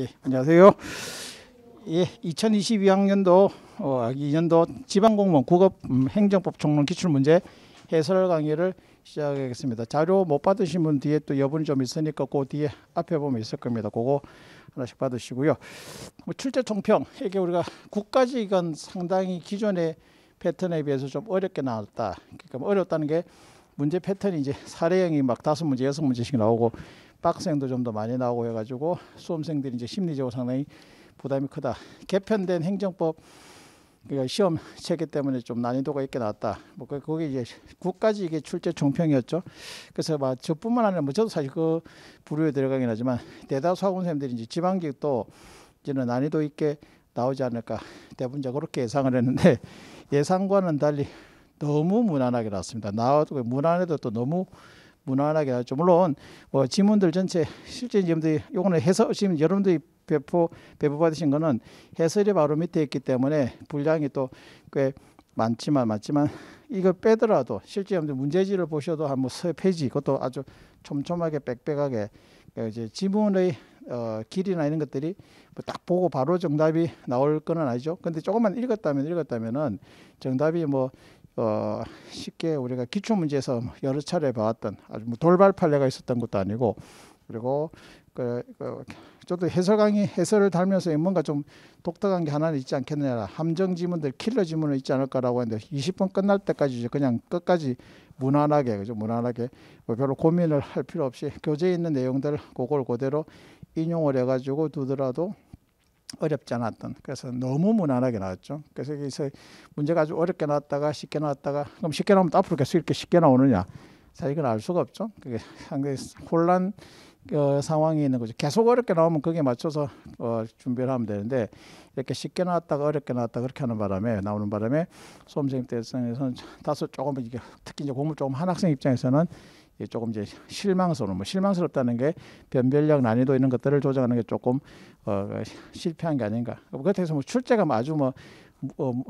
예, 안녕하세요. 예, 2022학년도 어, 2년도 지방공무원 국업 음, 행정법 총론 기출문제 해설 강의를 시작하겠습니다. 자료 못 받으신 분 뒤에 또 여분이 좀 있으니까 그 뒤에 앞에 보면 있을 겁니다. 그거 하나씩 받으시고요. 뭐 출제 총평 이게 우리가 국가직은 상당히 기존의 패턴에 비해서 좀 어렵게 나왔다. 그러니까 뭐 어렵다는 게 문제 패턴이 이제 사례형이 막 다섯 문제, 여섯 문제씩 나오고 빡생도좀더 많이 나오고 해가지고 수험생들이 이제 심리적으로 상당히 부담이 크다. 개편된 행정법 그러니까 시험 체계 때문에 좀 난이도가 있게 나왔다. 뭐 그, 그게 이제 국까지 이게 출제 총평이었죠. 그래서 막 저뿐만 아니라 뭐 저도 사실 그 부류에 들어가긴 하지만 대다수 학원생들이 이제 지방직도 이제는 난이도 있게 나오지 않을까 대분 그렇게 예상을 했는데 예상과는 달리 너무 무난하게 나왔습니다. 나와도 그 무난해도 또 너무 무난하게 하죠. 물론 뭐 지문들 전체 실제 여러들 요거는 해서 지금 여러분들이 배포 배포 받으신 거는 해설이 바로 밑에 있기 때문에 분량이 또 꽤 많지만 많지만 이거 빼더라도 실제 여러분들 문제지를 보셔도 한뭐세 페이지 그것도 아주 촘촘하게 빽빽하게 그 이제 지문의 어, 길이나 이런 것들이 뭐딱 보고 바로 정답이 나올 거는 아니죠. 근데 조금만 읽었다면 읽었다면은 정답이 뭐 어, 쉽게 우리가 기초 문제에서 뭐 여러 차례 봐왔던 아주 뭐 돌발 판례가 있었던 것도 아니고 그리고 그, 그 저도 해설 강의 해설을 달면서 뭔가 좀 독특한 게 하나는 있지 않겠느냐 함정 지문들 킬러 지문은 있지 않을까라고 했는데 20분 끝날 때까지 그냥 끝까지 무난하게 그죠 무난하게 뭐 별로 고민을 할 필요 없이 교재에 있는 내용들 그걸 그대로 인용을 해가지고 두더라도 어렵지 않았던 그래서 너무 무난하게 나왔죠. 그래서 여기서 문제가 아주 어렵게 나왔다가 쉽게 나왔다가 그럼 쉽게 나오면 앞으로 계속 이렇게 쉽게 나오느냐? 사실 이건 알 수가 없죠. 그게 상당히 혼란 어, 상황이 있는 거죠. 계속 어렵게 나오면 거기에 맞춰서 어, 준비를 하면 되는데 이렇게 쉽게 나왔다가 어렵게 나왔다 그렇게 하는 바람에 나오는 바람에 수험생 입에서는 다소 조금 특히 이제 공부 조금 한 학생 입장에서는 조금 이제 실망스러운 뭐 실망스럽다는 게 변별력 난이도 이런 것들을 조정하는 게 조금 어, 실패한 게 아닌가. 뭐 그렇다고 뭐 출제가 뭐 아주 뭐 어, 뭐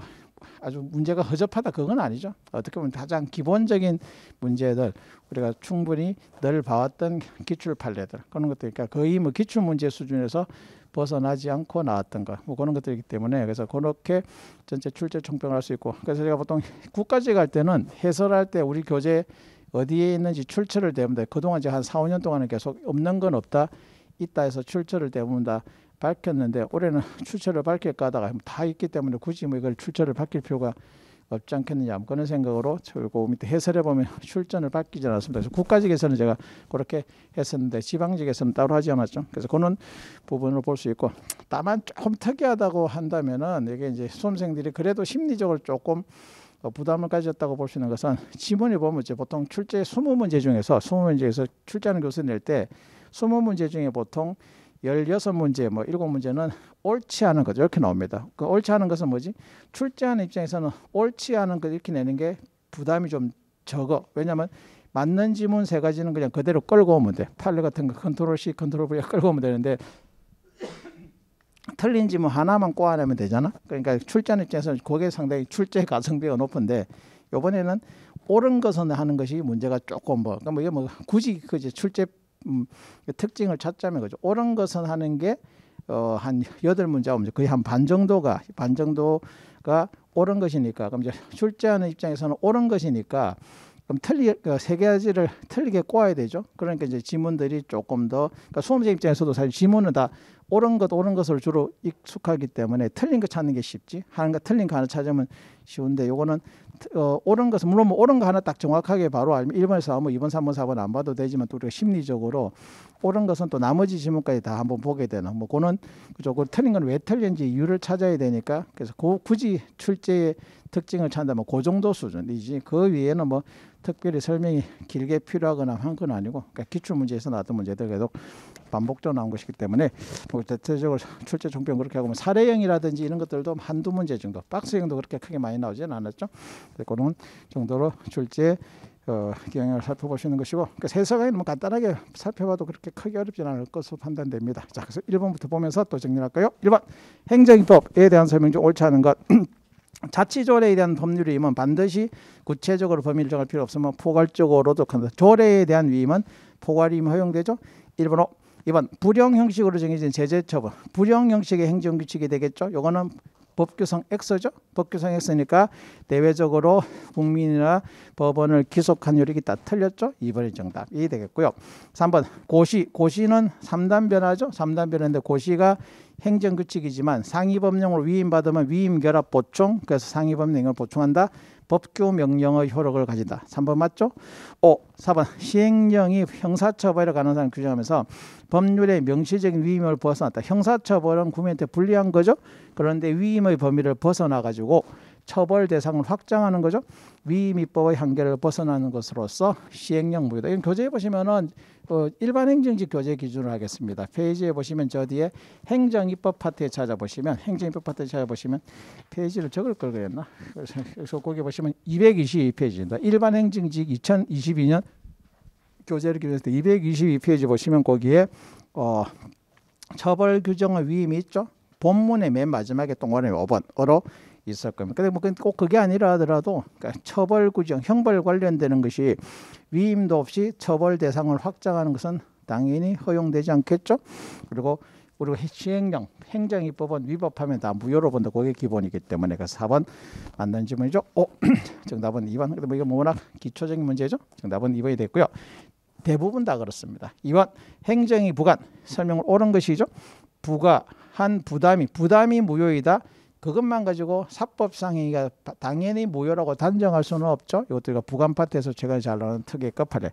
아주 문제가 허접하다 그건 아니죠. 어떻게 보면 가장 기본적인 문제들 우리가 충분히 늘 봐왔던 기출 판례들 그런 것들 니까 그러니까 거의 뭐 기출 문제 수준에서 벗어나지 않고 나왔던 거, 뭐 그런 것들이기 때문에 그래서 그렇게 전체 출제 총평할수 있고 그래서 제가 보통 국까지 갈 때는 해설할 때 우리 교재 어디에 있는지 출처를 대문다. 그동안 이제 한 4, 5년 동안은 계속 없는 건 없다. 있다 해서 출처를 대문다. 밝혔는데 올해는 출처를 밝힐까 하다가 뭐 다 있기 때문에 굳이 뭐 이걸 출처를 밝힐 필요가 없지 않겠느냐 뭐 그런 생각으로 저고 희 밑에 해설해 보면 출전을 바뀌지 않았습니다. 그래서 국가직에서는 제가 그렇게 했었는데 지방직에서는 따로 하지 않았죠. 그래서 그런 부분을 볼 수 있고 다만 조금 특이하다고 한다면은 이게 이제 수험생들이 그래도 심리적으로 조금 어, 부담을 가졌다고 볼 수 있는 것은 지문에 보면 이제 보통 출제 20문제 중에서 20문제에서 출제하는 교수 낼때 20문제 중에 보통 16문제 뭐 7문제는 옳지 않은 거죠. 이렇게 나옵니다. 그 옳지 않은 것은 뭐지? 출제하는 입장에서는 옳지 않은 거 이렇게 내는 게 부담이 좀 적어. 왜냐면 맞는 지문 세 가지는 그냥 그대로 끌고 오면 돼. 팔레 같은 거 컨트롤 C, 컨트롤 V 끌고 오면 되는데 틀린 지문 하나만 꼬아내면 되잖아. 그러니까 출제하는 입장에서는 그게 상당히 출제 가성비가 높은데 요번에는 옳은 것은 하는 것이 문제가 조금 뭐, 그러니까 뭐, 이게 뭐 굳이 그 이제 출제 음, 그 특징을 찾자면 그죠. 옳은 것은 하는 게 어, 한 여덟 문제 없제 거의 한 반 정도가 반 정도가 옳은 것이니까 그럼 이제 출제하는 입장에서는 옳은 것이니까 그럼 틀리 그러니까 세 가지를 틀리게 꼬아야 되죠. 그러니까 이제 지문들이 조금 더 그러니까 수험생 입장에서도 사실 지문은 다 옳은 것 옳은 것을 주로 익숙하기 때문에 틀린 거 찾는 게 쉽지 하는 거 틀린 거 하나 찾으면 쉬운데 요거는 어, 옳은 것은 물론 뭐 옳은 거 하나 딱 정확하게 바로 알면 1번에서 하면 2번 3번 4번 안 봐도 되지만 또 우리가 심리적으로 옳은 것은 또 나머지 지문까지 다 한번 보게 되는 뭐 그거는 그죠 그 틀린 건 왜틀렸는지 이유를 찾아야 되니까 그래서 그 굳이 출제의 특징을 찾는다면 뭐 그 정도 수준이지 그 위에는 뭐 특별히 설명이 길게 필요하거나 한 건 아니고 그러니까 기출 문제에서 나왔던 문제들 계속 반복적으로 나온 것이기 때문에 뭐 대체적으로 출제 종편 그렇게 하고 뭐 사례형이라든지 이런 것들도 한두 문제 정도 박스형도 그렇게 크게 많이 나오지는 않았죠. 네, 그런 정도로 출제 어, 경향을 살펴보시는 것이고 그세서가의는뭐 그러니까 간단하게 살펴봐도 그렇게 크게 어렵진 않을 것으로 판단됩니다. 자 그래서 1번부터 보면서 또 정리할까요? 1번 행정법에 대한 설명 중 옳지 않은 것 자치조례에 대한 법률 위임은 반드시 구체적으로 범위를 정할 필요 없으면 포괄적으로도 한다. 조례에 대한 위임은 포괄 위임 허용되죠. 1번 호 이번 불용 형식으로 정해진 제재 처분. 불용 형식의 행정 규칙이 되겠죠. 요거는 법규성 X죠. 법규성 X니까 대외적으로 국민이나 법원을 기속한 요리기다 틀렸죠. 이번이 정답이 되겠고요. 3번 고시. 고시는 3단 변화죠. 3단 변화인데 고시가 행정규칙이지만 상위법령으로 위임받으면 위임결합 보충 그래서 상위법령을 보충한다. 법규 명령의 효력을 가진다. 3번 맞죠? 5. 4번 시행령이 형사처벌에 관한 사항 규정하면서 법률의 명시적인 위임을 벗어났다. 형사처벌은 구민한테 불리한 거죠. 그런데 위임의 범위를 벗어나 가지고 처벌 대상을 확장하는 거죠. 위임입법의 한계를 벗어나는 것으로서 시행령 무효다. 이건 교재에 보시면은 어, 일반 행정직 교재 기준으로 하겠습니다. 페이지에 보시면 저 뒤에 행정입법 파트에 찾아보시면 행정입법 파트에 찾아보시면 페이지를 적을 걸 그랬나? 그래서, 거기 보시면 222페이지입니다. 일반 행정직 2022년 교재를 기준해서 222페이지 보시면 거기에 어, 처벌 규정의 위임이 있죠. 본문의 맨 마지막에 동그라미 5번으로 있을 겁니다. 근데 뭐꼭 그게 아니라 하더라도 그러니까 처벌 구정, 형벌 관련되는 것이 위임도 없이 처벌 대상을 확장하는 것은 당연히 허용되지 않겠죠. 그리고 그리고 시행령, 행정입법은 위법하면 다 무효로 본다. 그게 기본이기 때문에 그 4번 맞는 질문이죠. 오, 어, 정답은 2번. 근데 뭐 이거 뭐 워낙 기초적인 문제죠. 정답은 2번이 됐고요. 대부분 다 그렇습니다. 2번 행정이 부관 설명을 옳은 것이죠. 부가 한 부담이 부담이 무효이다. 그것만 가지고 사법상행위가 당연히 무효라고 단정할 수는 없죠. 이것도 우리가 부관 파트에서 제가 잘 나오는 특의 끝판에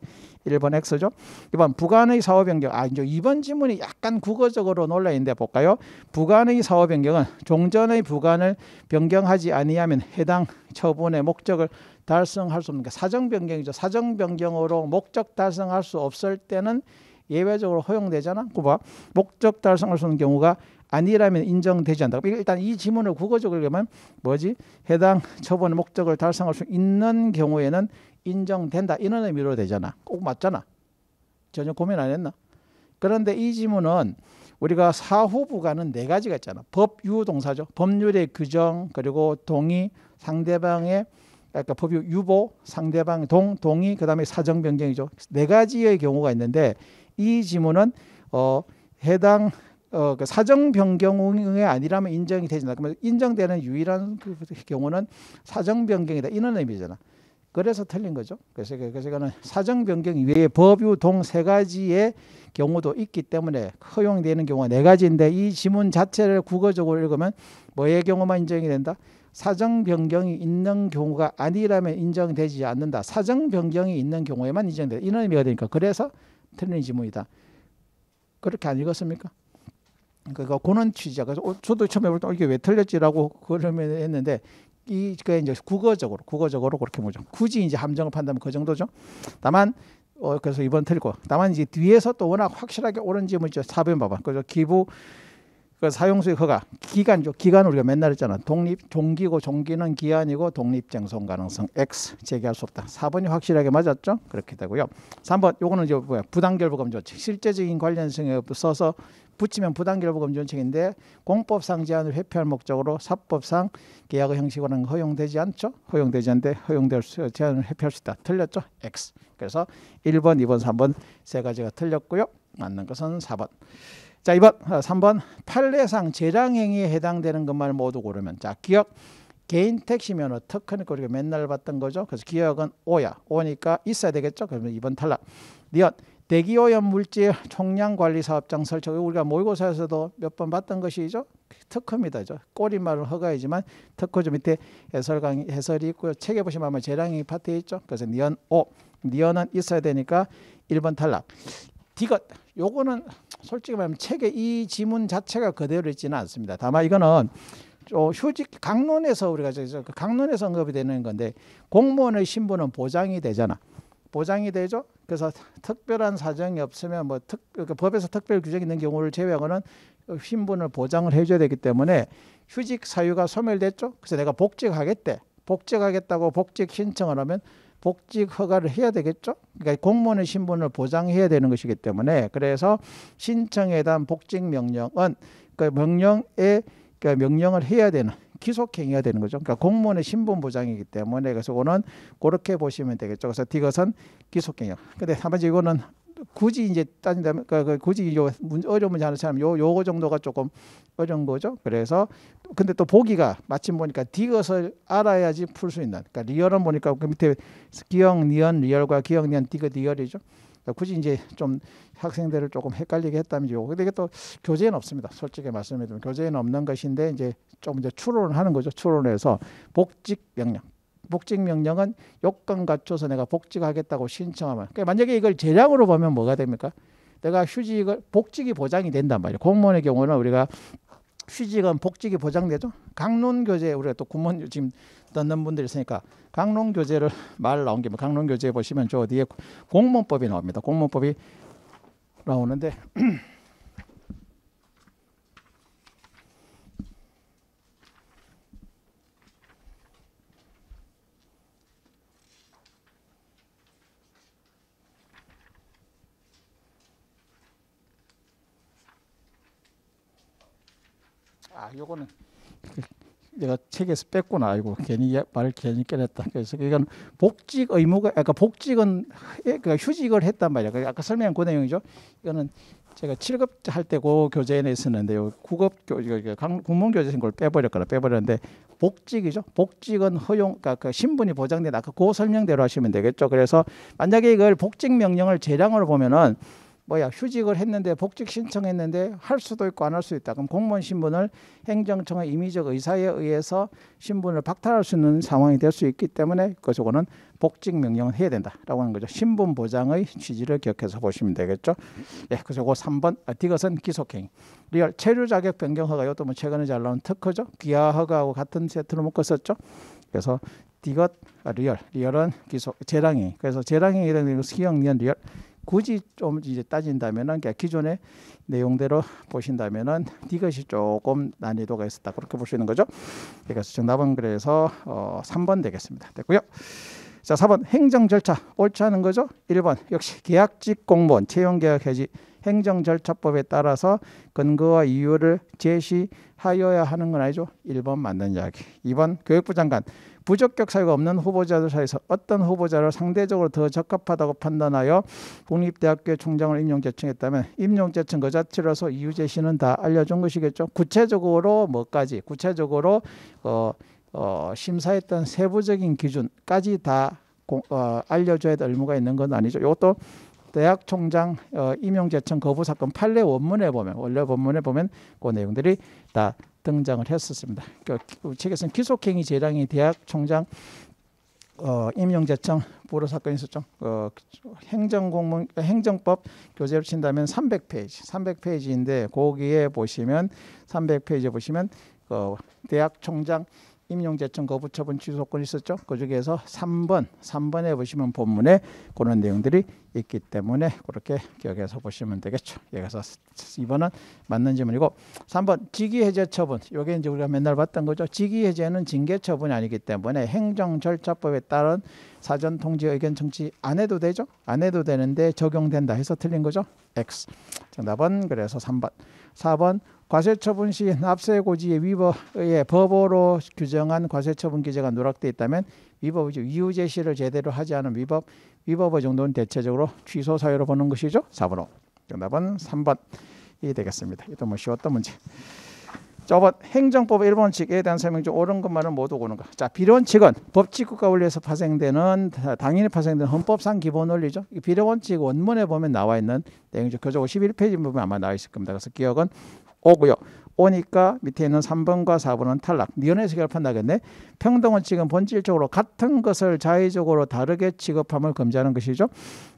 1번 X죠. 2번 부관의 사업 변경. 아 이제 2번 지문이 약간 국어적으로 논란인데 볼까요? 부관의 사업 변경은 종전의 부관을 변경하지 아니하면 해당 처분의 목적을 달성할 수 없는 게 사정 변경이죠. 사정 변경으로 목적 달성할 수 없을 때는 예외적으로 허용되잖아. 그봐 목적 달성할 수 있는 경우가 아니라면 인정되지 않다. 일단 이 지문을 국어적으로 보면 뭐지? 해당 처분 목적을 달성할 수 있는 경우에는 인정된다. 이런 의미로 되잖아. 꼭 맞잖아. 전혀 고민 안 했나? 그런데 이 지문은 우리가 사후부가는 네 가지가 있잖아. 법유동사죠. 법률의 규정 그리고 동의 상대방의 그러니까 법유 유보 상대방 동 동의 그다음에 사정 변경이죠. 네 가지의 경우가 있는데 이 지문은 어 해당 어, 그 사정 변경이 아니라면 인정이 되지 않아. 그러면 그러니까 인정되는 유일한 그 경우는 사정 변경이다. 이런 의미잖아. 그래서 틀린 거죠. 그래서 그래서 이거는 사정 변경 이 외에 법유동 세 가지의 경우도 있기 때문에 허용되는 경우가 네 가지인데 이 지문 자체를 국어적으로 읽으면 뭐의 경우만 인정이 된다. 사정 변경이 있는 경우가 아니라면 인정되지 않는다. 사정 변경이 있는 경우에만 인정된다. 이런 의미가 되니까 그래서 틀린 지문이다. 그렇게 안 읽었습니까? 그러니까 그런 취지야. 그래서 어, 저도 처음에 볼때 어, 이게 왜 틀렸지라고 그러면 했는데 이게 이제 국어적으로 국어적으로 그렇게 보죠. 굳이 이제 함정을 판다면 그 정도죠. 다만 어, 그래서 이번 틀고 다만 이제 뒤에서 또 워낙 확실하게 옳은 지문 이제 사변 봐봐. 그래서 기부 그 사용수의 허가 기간죠. 기간 우리가 맨날 했잖아. 독립 종기고 종기는 기한이고 독립쟁송 가능성 X 제기할 수 없다. 4번이 확실하게 맞았죠. 그렇게 되고요. 3번 요거는 이제 뭐야 부당결부 검조 실제적인 관련성에 없어서 붙이면 부당결부 금지원칙인데 공법상 제한을 회피할 목적으로 사법상 계약의 형식으로는 허용되지 않죠. 허용되지 않는데 허용될 수 제한을 회피할 수 있다. 틀렸죠. X. 그래서 1번, 2번, 3번 세 가지가 틀렸고요. 맞는 것은 4번. 자, 2번, 3번 어, 판례상 재량행위에 해당되는 것만 모두 고르면 자, 기억 개인 택시 면허 특허니까 우리가 맨날 봤던 거죠. 그래서 기억은 5야5니까 있어야 되겠죠. 그러면 2번 탈락. 니언 대기오염 물질 총량 관리 사업장 설치 우리가 모의고사에서도 몇 번 봤던 것이죠. 특허입니다죠. 꼬리말은 허가이지만 특허 좀 밑에 해설강 해설이 있고요. 책에 보시면 아마 재량이 파트 있죠. 그래서 니언 오 니언은 있어야 되니까 1번 탈락. 디귿 요거는 솔직히 말하면 책에 이 지문 자체가 그대로 있지는 않습니다. 다만 이거는 휴직 강론에서 우리가 강론에서 언급이 되는 건데 공무원의 신분은 보장이 되잖아. 보장이 되죠. 그래서 특별한 사정이 없으면 뭐 특, 그러니까 법에서 특별 규정이 있는 경우를 제외하고는 신분을 보장을 해줘야 되기 때문에 휴직 사유가 소멸됐죠. 그래서 내가 복직하겠대. 복직하겠다고 복직 신청을 하면 복직 허가를 해야 되겠죠. 그러니까 공무원의 신분을 보장해야 되는 것이기 때문에 그래서 신청에 대한 복직 명령은 그 명령에 그 명령을 해야 되는 기속행위가 되는 거죠. 그러니까 공무원의 신분 보장이기 때문에 그래서 거는 그렇게 보시면 되겠죠. 그래서 디귿은 기속행위. 근데 다만 이거는 굳이 이제 따진다면 그러니까 굳이 요 문제, 어려운 문제 하는 사람 요 요거 정도가 조금 어려운 거죠. 그래서 근데 또 보기가 마침 보니까 디귿을 알아야지 풀 수 있는. 그러니까 리얼은 보니까 그 밑에 기억 니언 리얼과 기억 니언 디귿 리얼이죠. 굳이 이제 좀 학생들을 조금 헷갈리게 했다면 요거. 근데 이게 또 교재는 없습니다. 솔직히 말씀드리면 교재는 없는 것인데 이제 좀 이제 추론을 하는 거죠. 추론해서 복직 명령. 복직 명령은 요건 갖춰서 내가 복직하겠다고 신청하면 그러니까 만약에 이걸 재량으로 보면 뭐가 됩니까? 내가 휴직을 복직이 보장이 된단 말이에요. 공무원의 경우는 우리가 휴직은 복직이 보장되죠. 강론 교재 우리가 또 군문 지금 듣는 분들이 있으니까 강론 교재를 말 나온 김에 강론 교재 보시면 저 뒤에 공문법이 나옵니다. 공문법이 나오는데 아, 요거는 그 내가 책에서 뺐구나. 아이고 괜히 말을 괜히 깨냈다. 그래서 이건 복직 의무가 아까 복직은 그러니까 휴직을 했단 말이야. 그러니까 아까 설명한 그 내용이죠. 이거는 제가 7급 할때고 그 교재에 있었는데요. 9급 교재 국문 교재 생걸 빼버렸거나 빼버렸는데 복직이죠. 복직은 허용 그러니까 그 신분이 보장된 아까 그 설명대로 하시면 되겠죠. 그래서 만약에 이걸 복직 명령을 재량으로 보면은 뭐야 휴직을 했는데 복직 신청했는데 할 수도 있고 안 할 수 있다. 그럼 공무원 신분을 행정청의 임의적 의사에 의해서 신분을 박탈할 수 있는 상황이 될 수 있기 때문에 그쪽으는 복직 명령을 해야 된다라고 하는 거죠. 신분 보장의 취지를 기억해서 보시면 되겠죠. 예, 그래서 그 3번 디귿은 기속행. 리얼 체류 자격 변경 허가 요것도뭐 최근에 잘 나온 특허죠. 귀하 허가하고 같은 세트로 묶었었죠. 그래서 디귿 아, 리얼 리얼은 기속 재량이 그래서 재량행이라는 수기형 리얼 굳이 좀 이제 따진다면은 기존의 내용대로 보신다면은 이것이 조금 난이도가 있었다 그렇게 볼 수 있는 거죠. 그래서 그러니까 정답은 그래서 어 3번 되겠습니다. 됐고요. 자, 4번 행정 절차 옳지 않은 거죠? 1번 역시 계약직 공무원 채용 계약 해지 행정 절차법에 따라서 근거와 이유를 제시하여야 하는 건 아니죠? 1번 맞는 이야기. 2번 교육부 장관 부적격 사유가 없는 후보자들 사이에서 어떤 후보자를 상대적으로 더 적합하다고 판단하여 국립대학교 총장을 임용 제청했다면 임용 제청 그 자체로서 이유 제시는 다 알려준 것이겠죠. 구체적으로 뭐까지 구체적으로 어, 어, 심사했던 세부적인 기준까지 다 공, 어, 알려줘야 될 의무가 있는 건 아니죠. 이것도 대학 총장 어, 임용 제청 거부 사건 판례 원문에 보면 원래 원문에 보면 그 내용들이 다 등장을 했었습니다. 그 책에서는 기속행위 재량이 대학 총장 어, 임용재청 보로 사건에서 좀 어, 행정공문 행정법 교재로 친다면 300페이지 300페이지인데 거기에 보시면 3 0 0페이지 보시면 어, 대학 총장 임용재청 거부처분 취소권이 있었죠. 그중에서 3번, 3번에 보시면 본문에 그런 내용들이 있기 때문에 그렇게 기억해서 보시면 되겠죠. 여기서 예, 2번은 맞는 질문이고 3번 직위해제 처분. 이게 이제 우리가 맨날 봤던 거죠. 직위해제는 징계 처분이 아니기 때문에 행정절차법에 따른 사전 통지 의견 청취 안 해도 되죠. 안 해도 되는데 적용된다 해서 틀린 거죠. X. 정답은 그래서 3번. 4번 과세처분 시 납세고지의 위법의 법으로 규정한 과세처분 기재가 누락돼 있다면 위법이죠. 이유 제시를 제대로 하지 않은 위법, 위법의 정도는 대체적으로 취소 사유로 보는 것이죠. 4번호. 정답은 3번이 되겠습니다. 이것뭐 쉬웠던 문제. 자, 5번 행정법 1번칙에 대한 설명 중 옳은 것만은 모두 고는 것. 자, 비례원칙은 법치국가 원리에서 파생되는 당연히 파생되는 헌법상 기본 원리죠. 이 비례원칙 원문에 보면 나와 있는 내용이죠. 교재 51페이지 보면 아마 나와 있을 겁니다. 그래서 기억은 오고요. 오니까 밑에 있는 3번과 4번은 탈락. 니온에서 결판나겠네. 평등은 지금 본질적으로 같은 것을 자의적으로 다르게 취급함을 금지하는 것이죠.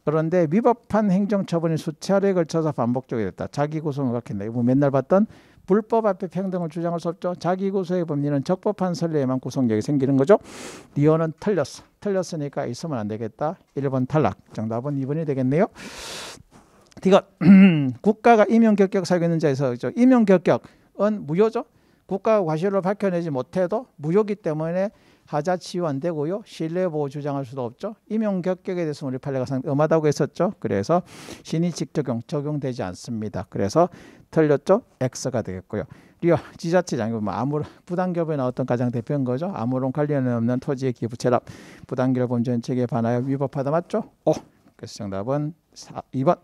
그런데 위법한 행정처분이 수차례 걸쳐서 반복적이 됐다. 자기고소는 그겠네 이거 맨날 봤던 불법 앞에 평등을 주장할 수 없죠. 자기고소의 법리는 적법한 선례에만 구속력이 생기는 거죠. 니온은 틀렸어. 틀렸으니까 있으면 안 되겠다. 1번 탈락. 정답은 2번이 되겠네요. 네가 국가가 임용격격사유있는자에서임용격격은 무효죠. 국가 과실로 밝혀내지 못해도 무효기 때문에 하자 치유 안 되고요. 신뢰보호 주장할 수도 없죠. 임용격격에 대해서 우리 판례가 상당히 엄하다고 했었죠. 그래서 신의직 적용 적용되지 않습니다. 그래서 틀렸죠. X가 되겠고요. 리어 지자체장 이뭐 아무런 부당결부에 나왔던 가장 대표인 거죠. 아무런 관련이 없는 토지의 기부 체납 부당결범 전책에 반하여 위법하다 맞죠? 오. 그래서 정답은 4, 2번.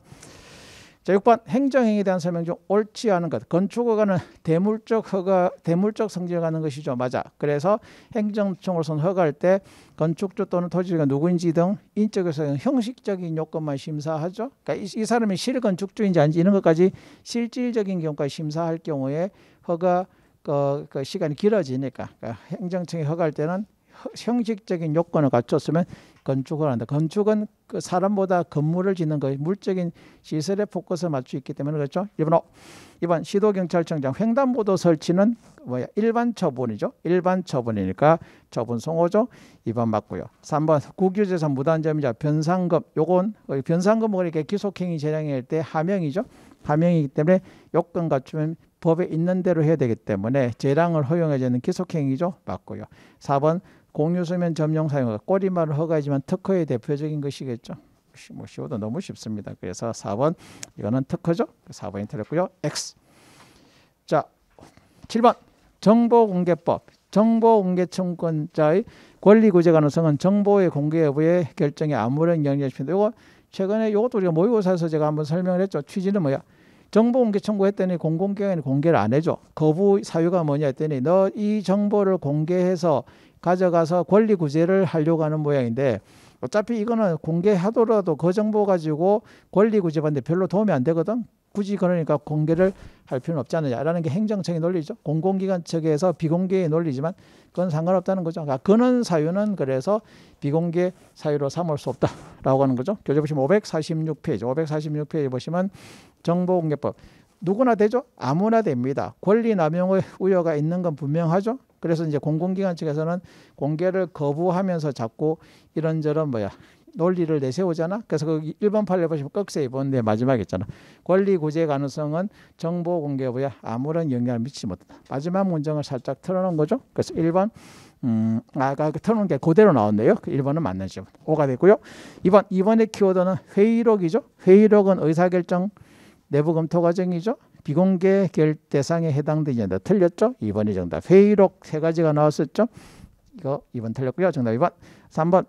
자, 6번 행정행위에 대한 설명 중 옳지 않은 것. 건축허가는 대물적 허가, 대물적 성질을 갖는 것이죠. 맞아. 그래서 행정청으로선 허가할 때 건축주 또는 토지가 주 누구인지 등 인적에서 형식적인 요건만 심사하죠. 그러니까 이, 이 사람이 실건축주인지 아닌지 이런 것까지 실질적인 경우까지 심사할 경우에 허가 그, 그 시간이 길어지니까 그러니까 행정청이 허가할 때는 형식적인 요건을 갖췄으면 건축을 한다. 건축은 그 사람보다 건물을 짓는 거에 물적인 시설에 포커스를 맞추고 있기 때문에 그렇죠. 일본어 이번 시도경찰청장 횡단보도 설치는 뭐야 일반 처분이죠. 일반 처분이니까 처분 송호죠. 2번 맞고요. 3번 국유재산 무단점유자 변상금 요건 변상금을 뭐 이렇게 기속행위 재량일 때 하명이죠. 하명이기 때문에 요건 갖추면 법에 있는 대로 해야 되기 때문에 재량을 허용해주는 기속행위죠. 맞고요. 4번 공유소면 점용 사용과 꼬리말을 허가하지만 특허의 대표적인 것이겠죠. 뭐 쉬워도 너무 쉽습니다. 그래서 4번 이거는 특허죠. 4번이 그 틀렸고요. X. 자, 7번 정보공개법. 정보공개청권자의 권리구제 가능성은 정보의 공개 여부의 결정에 아무런 영향이 없습니다. 이거 최근에 이것도 우리가 모의고사에서 제가 한번 설명을 했죠. 취지는 뭐야? 정보 공개 청구했더니 공공기관이 공개를 안 해줘. 거부 사유가 뭐냐 했더니 너 이 정보를 공개해서 가져가서 권리 구제를 하려고 하는 모양인데 어차피 이거는 공개하더라도 그 정보 가지고 권리 구제 받는데 별로 도움이 안 되거든. 굳이 그러니까 공개를 할 필요는 없지 않느냐라는 게 행정청의 논리죠. 공공기관 측에서 비공개의 논리지만 그건 상관없다는 거죠. 그러니까 근원 사유는 그래서 비공개 사유로 삼을 수 없다라고 하는 거죠. 교재 보시면 546페이지, 546페이지 보시면 정보공개법 누구나 되죠? 아무나 됩니다. 권리 남용의 우려가 있는 건 분명하죠. 그래서 이제 공공기관 측에서는 공개를 거부하면서 자꾸 이런저런 뭐야 논리를 내세우잖아. 그래서 그 1번 판례 보시면 꺽쇠 2번데 마지막에 있잖아. 권리 구제 가능성은 정보 공개부에 아무런 영향을 미치지 못한다. 마지막 문장을 살짝 틀어놓은 거죠. 그래서 1번 음, 아까 그 틀어놓은 게 그대로 나왔네요. 1번은 그 맞는 질문. 5가 됐고요. 2번, 2번의 키워드는 회의록이죠. 회의록은 의사결정 내부 검토 과정이죠. 비공개 결 대상에 해당되지 않는다. 틀렸죠? 2번이 정답. 회의록 세 가지가 나왔었죠? 이거 2번 틀렸고요. 정답 2번. 3번.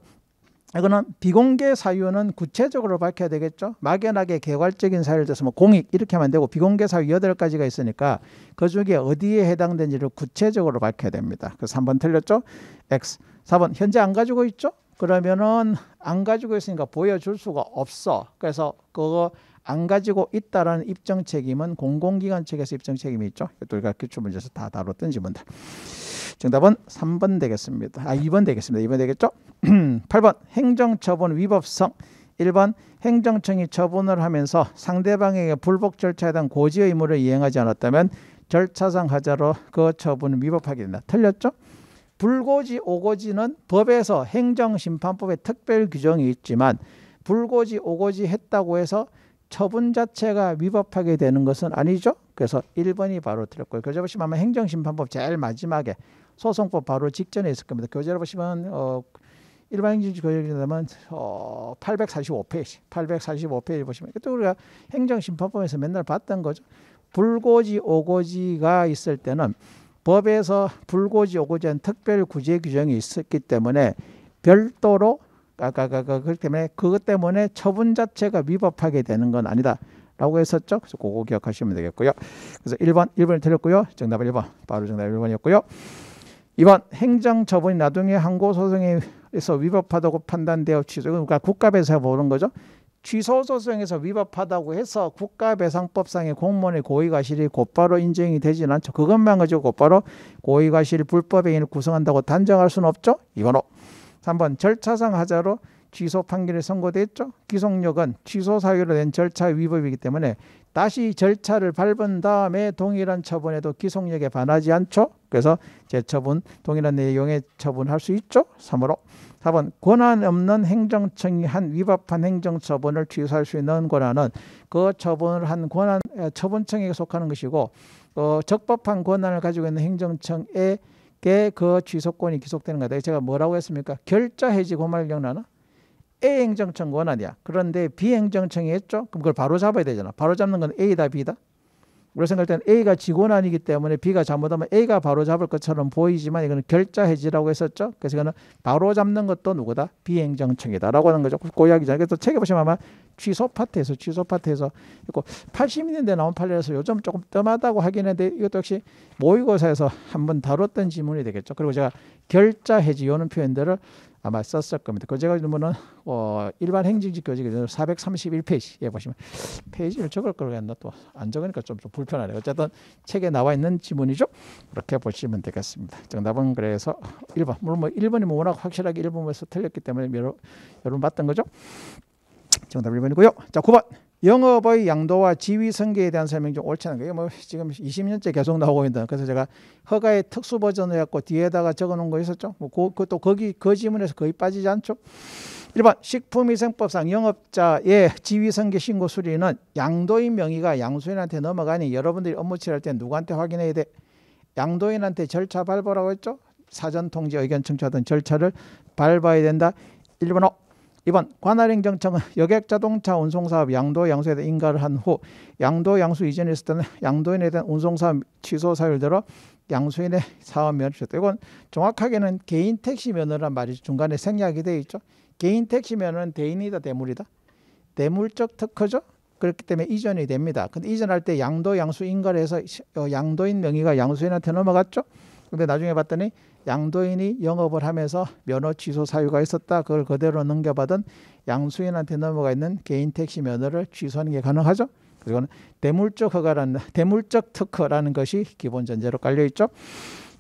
이거는 비공개 사유는 구체적으로 밝혀야 되겠죠. 막연하게 개괄적인 사유를 들어서 뭐 공익 이렇게 하면 되고 비공개 사유 여 가지가 있으니까 그 중에 어디에 해당되는지를 구체적으로 밝혀야 됩니다. 그래서 3번 틀렸죠. X. 4번 현재 안 가지고 있죠. 그러면은 안 가지고 있으니까 보여줄 수가 없어. 그래서 그거 안 가지고 있다라는 입증 책임은 공공기관 측에서 입증 책임이 있죠. 우리가 기출 문제에서 다 다뤘던 지문들. 정답은 3번 되겠습니다. 아 2번 되겠습니다. 2번 되겠죠? 8번 행정처분 위법성 1번 행정청이 처분을 하면서 상대방에게 불복 절차에 대한 고지 의무를 이행하지 않았다면 절차상 하자로 그 처분을 위법하게 된다. 틀렸죠? 불고지 오고지는 법에서 행정심판법의 특별 규정이 있지만 불고지 오고지 했다고 해서 처분 자체가 위법하게 되는 것은 아니죠. 그래서 1번이 바로 틀렸고요. 교재 보시면 아마 행정심판법 제일 마지막에 소송법 바로 직전에 있을 겁니다. 교재를 보시면 어, 일반 행정지구역이라면 어, 845페이지, 845페이지 보시면 이것도 우리가 행정심판법에서 맨날 봤던 거죠. 불고지 오고지가 있을 때는 법에서 불고지 오고지한 특별 구제 규정이 있었기 때문에 별도로 까까까까 그렇기 때문에 그것 때문에 처분 자체가 위법하게 되는 건 아니다. 라고 했었죠. 그래서 그거 기억하시면 되겠고요. 그래서 1번, 1번을 틀렸고요. 정답은 1번. 바로 정답 은 1번이었고요. 2번 행정 처분이 나중에 항고 소송에서 위법하다고 판단되어 취소. 그러니까 국가배상 보는 거죠. 취소 소송에서 위법하다고 해서 국가배상법상의 공무원의 고의과실이 곧바로 인정이 되지는 않죠. 그것만 가지고 곧바로 고의과실 불법행위를 구성한다고 단정할 수는 없죠. 이번호 3번 절차상 하자로 취소 판결이 선고됐죠. 기속력은 취소 사유로 낸 절차 위법이기 때문에 다시 절차를 밟은 다음에 동일한 처분에도 기속력에 반하지 않죠. 그래서 재처분 동일한 내용의 처분할 수 있죠. 3으로 4번 권한 없는 행정청이 한 위법한 행정 처분을 취소할 수 있는 권한은 그 처분을 한 권한 처분청에 속하는 것이고 어, 적법한 권한을 가지고 있는 행정청의 게그 취소권이 기속되는가? 제가 뭐라고 했습니까? 결자 해지 고말력나나 A 행정청 권한이야. 그런데 B 행정청이 했죠? 그럼 그걸 바로 잡아야 되잖아. 바로 잡는 건 A다 B다? 우리가 생각할 때는 A가 직원아니기 때문에 B가 잘못하면 A가 바로 잡을 것처럼 보이지만 이거는 결자 해지라고 했었죠. 그래서 이거는 바로 잡는 것도 누구다? 비행정청이다라고 하는 거죠. 고약이잖아요. 그 그래서 책에 보시면 아마 취소 파트에서 취소 파트에서 있고 80년대 나온 판례에서 요즘 조금 뜸하다고 하긴 했는데 이것도 역시 모의고사에서 한번 다뤘던 지문이 되겠죠. 그리고 제가 결자 해지요는 표현들을 아마 썼을 겁니다. 그 제가 보면은 어, 일반 행정직 교직에 4 3 1페이지예 보시면 페이지를 적을 걸 그랬나 또 안 적으니까 좀, 좀 불편하네요. 어쨌든 책에 나와 있는 지문이죠. 그렇게 보시면 되겠습니다. 정답은 그래서 1번. 물론 뭐 1번이 뭐 워낙 확실하게 1번에서 틀렸기 때문에 여러분 맞던 거죠. 정답 1번이고요. 자, 9번. 영업의 양도와 지위 성계에 대한 설명 이좀 옳지 않은 거예요. 뭐 지금 20년째 계속 나오고 있는. 그래서 제가 허가의 특수 버전을 갖고 뒤에다가 적어놓은 거 있었죠. 뭐 그, 그것도 거기 그 지문에서 거의 빠지지 않죠. 1번 식품위생법상 영업자의 지위성계 신고 수리는 양도인 명의가 양수인한테 넘어가니 여러분들이 업무 처할때 누구한테 확인해야 돼? 양도인한테 절차 발부라고 했죠? 사전 통지 의견 청취하던 절차를 밟아야 된다. 1번 호 이번 관할행정청은 여객자동차 운송사업 양도 양수에 대한 인가를 한 후 양도 양수 이전에 있을 때는 양도인에 대한 운송사업 취소 사유를 들어 양수인의 사업 면을 줬다. 이건 정확하게는 개인 택시 면허란 말이 중간에 생략이 돼 있죠. 개인 택시 면허는 대인이다 대물이다. 대물적 특허죠. 그렇기 때문에 이전이 됩니다. 근데 이전할 때 양도 양수 인가를 해서 어, 양도인 명의가 양수인한테 넘어갔죠. 근데 나중에 봤더니 양도인이 영업을 하면서 면허 취소 사유가 있었다. 그걸 그대로 넘겨받은 양수인한테 넘어가 있는 개인 택시 면허를 취소하는 게 가능하죠. 그리고 는 대물적 허가라는 대물적 특허라는 것이 기본 전제로 깔려 있죠.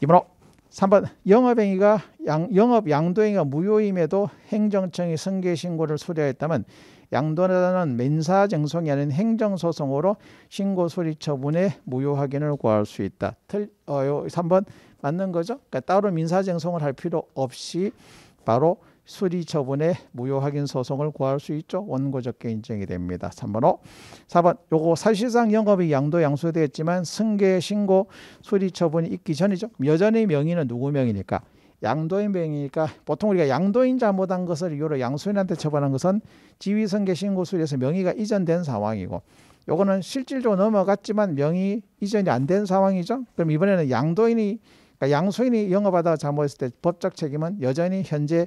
이번호 3번 영업행위가 양, 영업 양도행위가 무효임에도 행정청이 승계 신고를 수리하였다면 양도는 민사쟁송이 아닌 행정소송으로 신고 수리 처분에 무효 확인을 구할 수 있다. 틀, 어, 3번 맞는 거죠? 그러니까 따로 민사쟁송을 할 필요 없이 바로 수리 처분에 무효 확인 소송을 구할 수 있죠. 원고적게 인정이 됩니다. 3번호. 4번. 요거 사실상 영업이 양도 양수되었지만 승계 신고 수리 처분이 있기 전이죠. 여전히 명의는 누구 명의니까? 양도인 명의니까 보통 우리가 양도인 잘못한 것을 이유로 양수인한테 처분한 것은 지위성계 신고수에서 명의가 이전된 상황이고 요거는 실질적으로 넘어갔지만 명의 이전이 안 된 상황이죠. 그럼 이번에는 양도인이 그러니까 양수인이 영업하다 잘못했을 때 법적 책임은 여전히 현재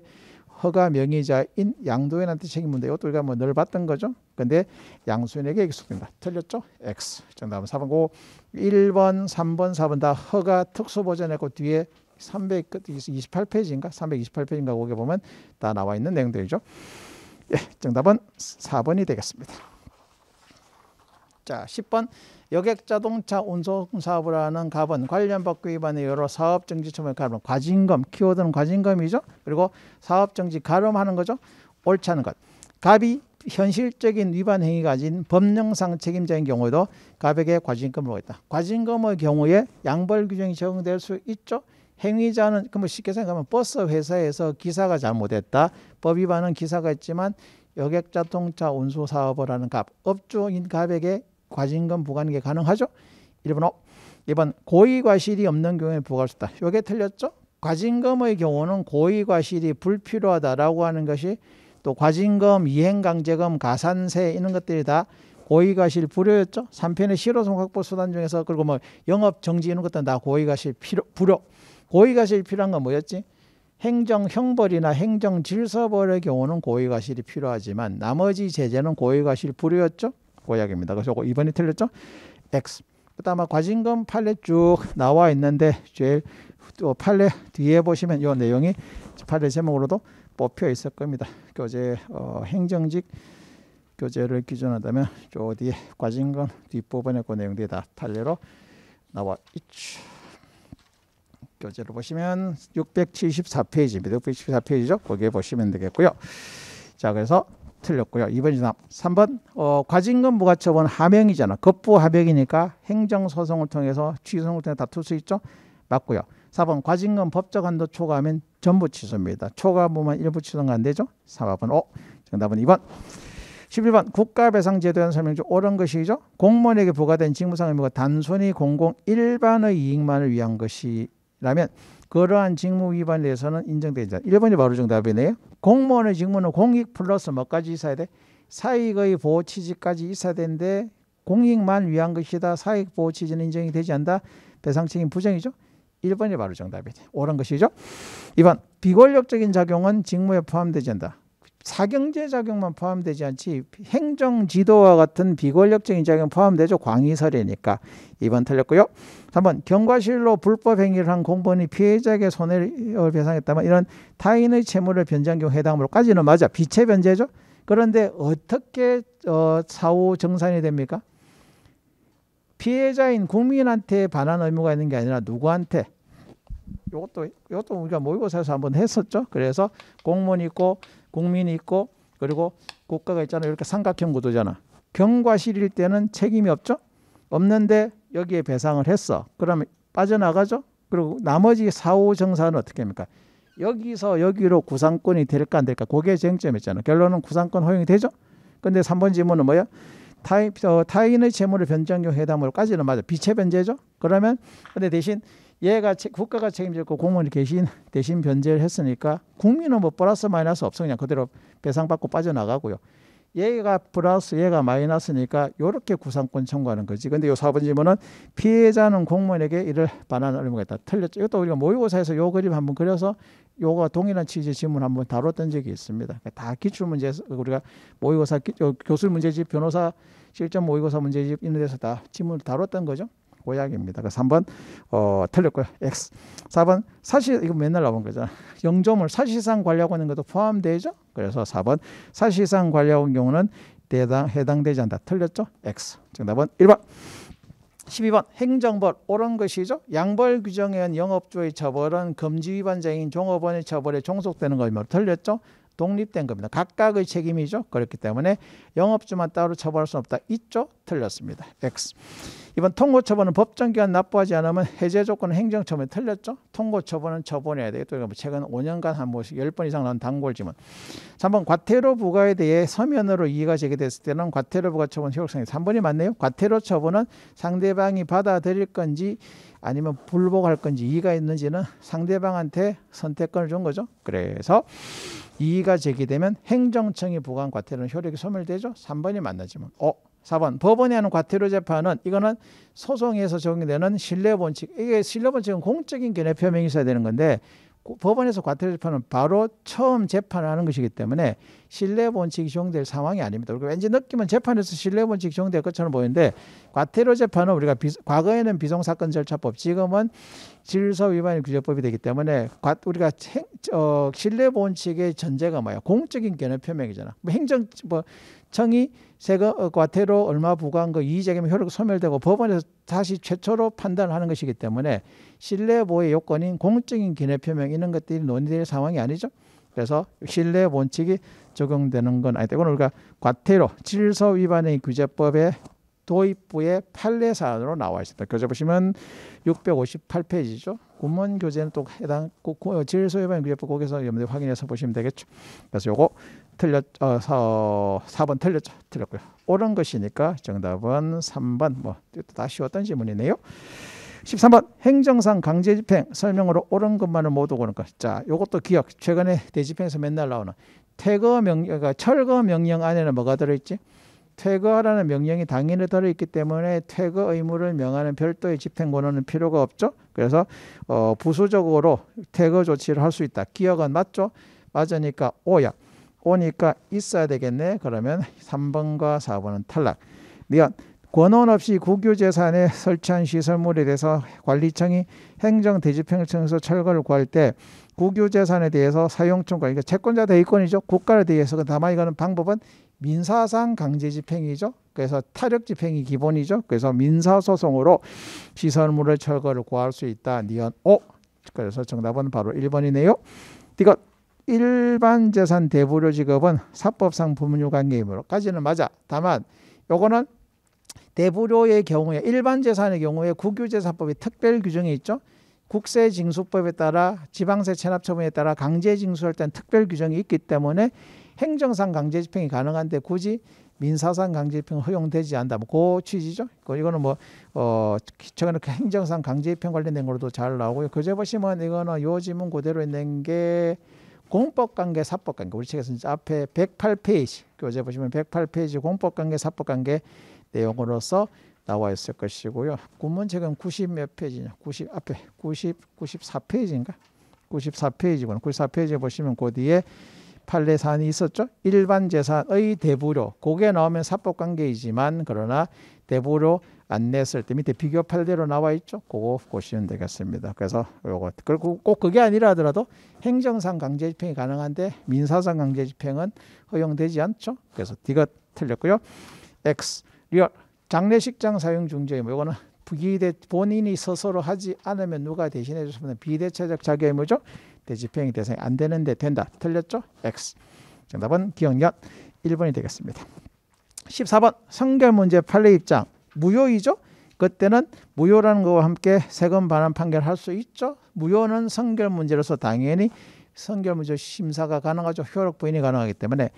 허가 명의자인 양도인한테 책임문데 이것도 우리가 뭐늘 봤던 거죠. 근데 양수인에게 익숙된다. 틀렸죠? X. 정답은 4번 고 1번, 3번, 4번 다 허가 특수 보전했고 뒤에 300 28페이지인가 328페이지인가 거기에 보면 다 나와 있는 내용들이죠. 예, 정답은 4번이 되겠습니다. 자, 10번 여객자동차 운송사업을 하는 갑은 관련 법규 위반의 여러 사업정지 처분을 가름 과징금 키워드는 과징금이죠. 그리고 사업정지 가름하는 거죠. 옳지 않은 것. 갑이 현실적인 위반 행위가 가진 법령상 책임자인 경우에도 갑에게 과징금을 부과다 과징금의 경우에 양벌 규정이 적용될 수 있죠. 행위자는 그 뭐 쉽게 생각하면 버스 회사에서 기사가 잘못했다. 법 위반은 기사가 있지만 여객자동차 운수 사업을 하는 갑 업주인 갑에게 과징금 부과하는 게 가능하죠. 1번 어, 2번 고의 과실이 없는 경우에 부과할 수 있다. 요게 틀렸죠? 과징금의 경우는 고의 과실이 불필요하다라고 하는 것이 또 과징금, 이행강제금, 가산세 이런 것들이 다 고의과실 불효였죠. 3편의 실효성 확보 수단 중에서 그리고 뭐 영업 정지 이런 것들은 다 고의과실 필요, 불효. 고의가실이 필요한 건 뭐였지? 행정 형벌이나 행정 질서벌의 경우는 고의가실이 필요하지만 나머지 제재는 고의가실 불이었죠? 고약입니다. 그 그래서 요거 2번이 틀렸죠? X. 그다음에 과징금 판례 쭉 나와 있는데 제일 또 판례 뒤에 보시면 요 내용이 판례 제목으로도 뽑혀 있을 겁니다. 교재 어, 행정직 교재를 기준한다면 저 뒤에 과징금 뒷부분에 그 내용들이 다 판례로 나와 있죠. 교재로 보시면 674페이지입니다. 674페이지죠. 거기에 보시면 되겠고요. 자, 그래서 틀렸고요. 2번 지답 3번 어, 과징금 부과처분 하명이잖아. 급부 하명이니까 행정소송을 통해서 취소송 통해 다툴 수 있죠. 맞고요. 4번 과징금 법적 한도 초과하면 전부 취소입니다. 초과부만 일부 취소가 안 되죠. 4번 오 정답은 2번. 11번 국가배상제도에 대한 설명 중 옳은 것이죠. 공무원에게 부과된 직무상 의무가 단순히 공공 일반의 이익만을 위한 것이 그다음 그러한 직무 위반에 대해서는 인정되지 않다. 1번이 바로 정답이네요. 공무원의 직무는 공익 플러스 뭐까지 있어야 돼? 사익의 보호 취지까지 있어야 되는데 공익만 위한 것이다. 사익 보호 취지는 인정이 되지 않다 배상 책임 부정이죠. 1번이 바로 정답이죠. 옳은 것이죠. 2번 비권력적인 작용은 직무에 포함되지 않다 사경제 작용만 포함되지 않지 행정 지도와 같은 비권력적인 작용 포함되죠. 광의설이니까. 2번 틀렸고요. 3번 경과실로 불법 행위를 한 공무원이 피해자에게 손해를 배상했다면 이런 타인의 채무를 변장경 해당으로까지는 맞아. 빛의 변제죠. 그런데 어떻게 어, 사후 정산이 됩니까? 피해자인 국민한테 반환 의무가 있는 게 아니라 누구한테 이것도 이것도 우리가 모의고사에서 한번 했었죠. 그래서 공무원 이 있고 국민이 있고 그리고 국가가 있잖아요. 이렇게 삼각형 구도잖아. 경과실일 때는 책임이 없죠. 없는데 여기에 배상을 했어. 그러면 빠져나가죠. 그리고 나머지 사후 정산은 어떻게 합니까? 여기서 여기로 구상권이 될까 안 될까? 그게 쟁점이잖아. 결론은 구상권 허용이 되죠. 근데 3번 질문은 뭐야? 타인, 어, 타인의 재물을 변정용 해담으로까지는 맞아. 빛의 변제죠. 그러면 근데 대신 얘가 국가가 책임졌고 공무원이 계신 대신 변제를 했으니까 국민은 뭐 플러스 마이너스 없어 그냥 그대로 배상받고 빠져나가고요. 얘가 플러스 얘가 마이너스니까 요렇게 구상권 청구하는 거지. 근데 요 4번 질문은 피해자는 공무원에게 이를 반환할 의무가 있다. 틀렸죠. 이것도 우리가 모의고사에서 요 그림 한번 그려서 요거 동일한 취지의 질문 한번 다뤘던 적이 있습니다. 그러니까 다 기출 문제에서 우리가 모의고사 기, 교수 문제집 변호사 실전 모의고사 문제집 이런 데서 다 질문을 다뤘던 거죠. 고약입니다그 3번 어, 틀렸고요. X. 4번 사실 이거 맨날 나온 거잖아. 영조물 사실상 관리하고는 것도 포함되죠. 그래서 4번 사실상 관리하는 경우는 대당 해당되지 않다. 틀렸죠? X. 정답은 1번. 12번 행정벌 옳은 것이죠. 양벌 규정에 의한 영업주의 처벌은 금지 위반자인 종업원의 처벌에 종속되는 거이며 틀렸죠. 독립된 겁니다. 각각의 책임이죠. 그렇기 때문에 영업주만 따로 처벌할 수 없다. 있죠? 틀렸습니다. X. 이번 통고 처분은 법정 기간 납부하지 않으면 해제 조건은 행정 처분이 틀렸죠. 통고 처분은 처분해야 돼요. 또 최근 5년간 한 번씩 10번 이상 나온 단골 지문. 3번 과태료 부과에 대해 서면으로 이의가 제기됐을 때는 과태료 부과 처분 효력성이 3번이 맞네요. 과태료 처분은 상대방이 받아들일 건지 아니면 불복할 건지 이의가 있는지는 상대방한테 선택권을 준 거죠. 그래서 이의가 제기되면 행정청이 부과한 과태료는 효력이 소멸되죠. 3번이 만나지만. 어, 4번 법원이 하는 과태료 재판은 이거는 소송에서 적용되는 신뢰 본칙. 이게 신뢰 본칙은 공적인 견해 표명이 있어야 되는 건데 법원에서 과태료 재판은 바로 처음 재판을 하는 것이기 때문에 신뢰 본칙이 적용될 상황이 아닙니다. 그리고 왠지 느낌은 재판에서 신뢰 본칙이 적용될 것처럼 보이는데 과태료 재판은 우리가 비, 과거에는 비송 사건 절차법, 지금은 질서 위반 규제법이 되기 때문에 과, 우리가 행, 어, 신뢰 본칙의 전제가 뭐야? 공적인 견해 표명이잖아. 뭐 행정 뭐 청이 세금 어, 과태료 얼마 부과한 거 이의제기면 효력 소멸되고 법원에서 다시 최초로 판단하는 것이기 때문에 신뢰보호의 요건인 공적인 기내 표명 이런 것들이 논의될 상황이 아니죠. 그래서 신뢰 원칙이 적용되는 건 아니다. 이건 우리가 과태료 질서 위반의 규제법에 도입부의 판례 사안으로 나와 있습니다. 교재 보시면 658페이지죠. 군문 교재는 또 해당 어, 질서 위반 규제법 거기서 여러분들 확인해서 보시면 되겠죠. 그래서 요거 틀렸 어, 4, 번 틀렸죠. 틀렸고요. 옳은 것이니까 정답은 3번 뭐 또 다시 어떤 질문이네요. 13번 행정상 강제 집행 설명으로 옳은 것만을 못 오고는 것. 자, 요것도 기억. 최근에 대집행에서 맨날 나오는 퇴거 명령, 그러니까 철거 명령 안에는 뭐가 들어있지? 퇴거하라는 명령이 당연히 들어있기 때문에 퇴거 의무를 명하는 별도의 집행 권한은 필요가 없죠. 그래서 어, 부수적으로 퇴거 조치를 할 수 있다. 기억은 맞죠? 맞으니까 오야. 오니까 있어야 되겠네. 그러면 3번과 4번은 탈락. 미안. 권원 없이 국유재산에 설치한 시설물에 대해서 관리청이 행정대집행청에서 철거를 구할 때 국유재산에 대해서 사용청과 그러니까 채권자 대위권이죠. 국가를 대해서 다만 이거는 방법은 민사상 강제집행이죠. 그래서 타력집행이 기본이죠. 그래서 민사소송으로 시설물의 철거를 구할 수 있다. 니언 오. 그래서 정답은 바로 1번이네요. 이것 일반 재산 대부료 직업은 사법상 부문유관계이므로까지는 맞아. 다만 요거는 대부료의 경우에 일반 재산의 경우에 국유재산법의 특별 규정이 있죠. 국세징수법에 따라 지방세 체납 처분에 따라 강제 징수할 때는 특별 규정이 있기 때문에 행정상 강제 집행이 가능한데 굳이 민사상 강제 집행 허용되지 않다. 뭐그 취지죠. 그 이거는 뭐 어, 최근에 그 행정상 강제 집행 관련된 걸로도 잘 나오고요. 교재 보시면 이거는 요 지문 그대로 있는 게 공법관계, 사법관계 우리 책에서 앞에 108페이지 교재 보시면 108페이지 공법관계, 사법관계 내용으로서 나와 있을 것이고요. 구문 책은 90 몇 페이지냐? 90 앞에 아, 90 94페이지인가? 94페이지구나. 94페이지에 보시면 그 뒤에 판례사안이 있었죠. 일반 재산의 대부료. 고게 나오면 사법관계이지만 그러나 대부료 안 냈을 때 밑에 비교 판례로 나와 있죠. 그거 보시면 되겠습니다. 그래서 요거 그리고 꼭 그게 아니라 하더라도 행정상 강제 집행이 가능한데 민사상 강제 집행은 허용되지 않죠. 그래서 디귿 틀렸고요. X 리얼 장례식장 사용 중지의 뭐 이거는 비대 본인이 스스로 하지 않으면 누가 대신해 줬으면 비대체적 자격이 뭐죠? 대집행이 대상이 안 되는데 된다. 틀렸죠? X. 정답은 기억력 1번이 되겠습니다. 14번 성결 문제 판례 입장 무효이죠? 그때는 무효라는 거와 함께 세금 반환 판결할 수 있죠. 무효는 성결 문제로서 당연히 성결 문제 심사가 가능하죠. 효력 부인이 가능하기 때문에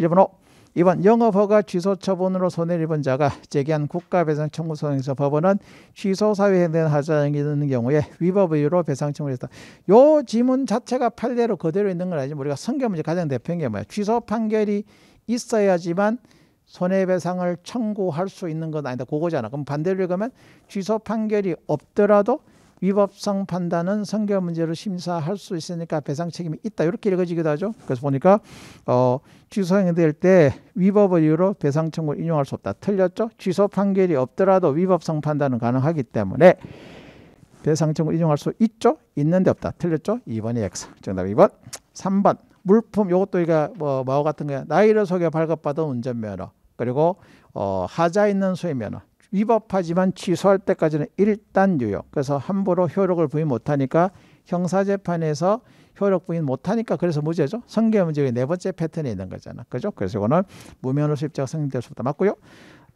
1번 5 이번 영업허가 취소 처분으로 손해를 입은 자가 제기한 국가배상 청구 소송에서 법원은 취소 사유에 해당되는 하자정이 있는 경우에 위법 의유로 배상 청구를 했다. 요 지문 자체가 판례로 그대로 있는 건 아니지만 우리가 선거문제 가장 대표인 게 뭐야? 취소 판결이 있어야지만 손해배상을 청구할 수 있는 건 아니다. 그거잖아. 그럼 반대로 읽으면 취소 판결이 없더라도 위법성 판단은 선결 문제로 심사할 수 있으니까 배상 책임이 있다 이렇게 읽어지기도 하죠. 그래서 보니까 어, 취소형이 될때 위법을 이유로 배상 청구를 인용할 수 없다. 틀렸죠? 취소 판결이 없더라도 위법성 판단은 가능하기 때문에 배상 청구 인용할 수 있죠? 있는데 없다. 틀렸죠? 2번이 X. 정답 2번. 3번. 물품 요것도 이거 뭐 마오 같은 거야. 나이를 속여 발급받은 운전면허. 그리고 어, 하자 있는 소유 면허. 위법하지만 취소할 때까지는 일단 유역 그래서 함부로 효력을 부인 못하니까 형사재판에서 효력 부인 못하니까 그래서 무죄죠. 성계 문제의 네 번째 패턴에 있는 거잖아. 그죠? 그래서 이거는 무면허 수입자가 성립될 수 없다. 맞고요.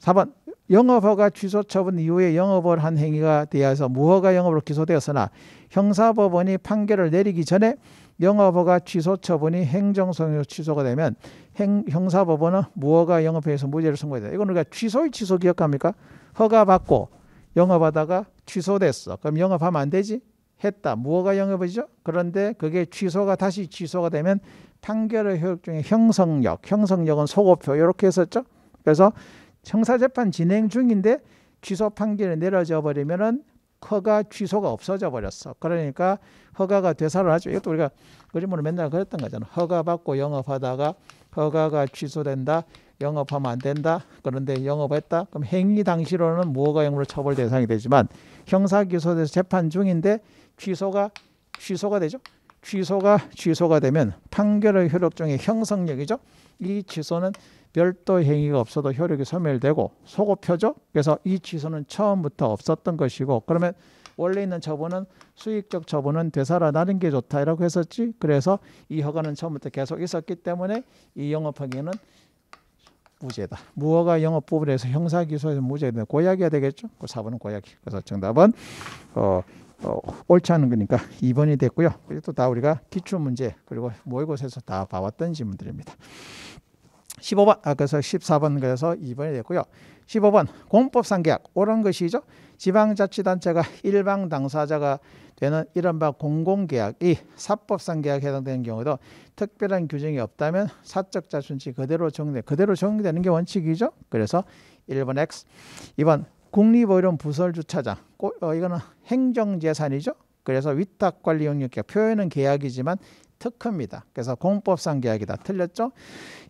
4번 영업허가 취소 처분 이후에 영업을 한 행위가 대하서 무허가 영업으로 기소되었으나 형사법원이 판결을 내리기 전에 영업허가 취소 처분이 행정성송으로 취소가 되면 행, 형사법원은 무허가 영업에 의해서 무죄를 선고해야 돼. 이거는 우리가 취소의 취소 기억합니까? 허가받고 영업하다가 취소됐어. 그럼 영업하면 안 되지? 했다. 무허가 영업이죠? 그런데 그게 취소가 다시 취소가 되면 판결의 효력 중에 형성력, 형성력은 소급표 이렇게 했었죠. 그래서 형사재판 진행 중인데 취소 판결이 내려져 버리면은 허가 취소가 없어져 버렸어. 그러니까 허가가 되살아 하죠. 이것도 우리가 그림으로 맨날 그렸던 거잖아. 허가 받고 영업하다가 허가가 취소된다. 영업하면 안 된다. 그런데 영업했다. 그럼 행위 당시로는 무허가 영업으로 처벌 대상이 되지만 형사 기소돼서 재판 중인데 취소가 취소가 되죠. 취소가 취소가 되면 판결의 효력 중에 형성력이죠. 이 취소는 별도 행위가 없어도 효력이 소멸되고 소급표죠. 그래서 이 취소는 처음부터 없었던 것이고 그러면 원래 있는 처분은 수익적 처분은 되살아나는 게 좋다라고 했었지. 그래서 이 허가는 처음부터 계속 있었기 때문에 이 영업하기에는 무죄다. 무허가 영업 부분에서 형사 기소에서 무죄다. 고약이야 되겠죠? 그 4번은 고약이. 그래서 정답은 어, 어, 옳지 않은 거니까 2번이 됐고요. 그리고 또다 우리가 기출 문제 그리고 모의고사에서 뭐 다 봐왔던 질문들입니다. 15번 아 그래서 14번 그래서 2번이 됐고요. 15번 공법상계약 옳은 것이죠. 지방자치단체가 일방 당사자가 되는 이른바 공공계약이 사법상계약에 해당되는 경우도 특별한 규정이 없다면 사적자순지 그대로 적용돼 그대로 적용되는 게 원칙이죠. 그래서 1번 X, 2번 국립의료원 부설주차장 어, 이거는 행정재산이죠. 그래서 위탁관리용역계약 표현은 계약이지만 특허입니다. 그래서 공법상 계약이다. 틀렸죠?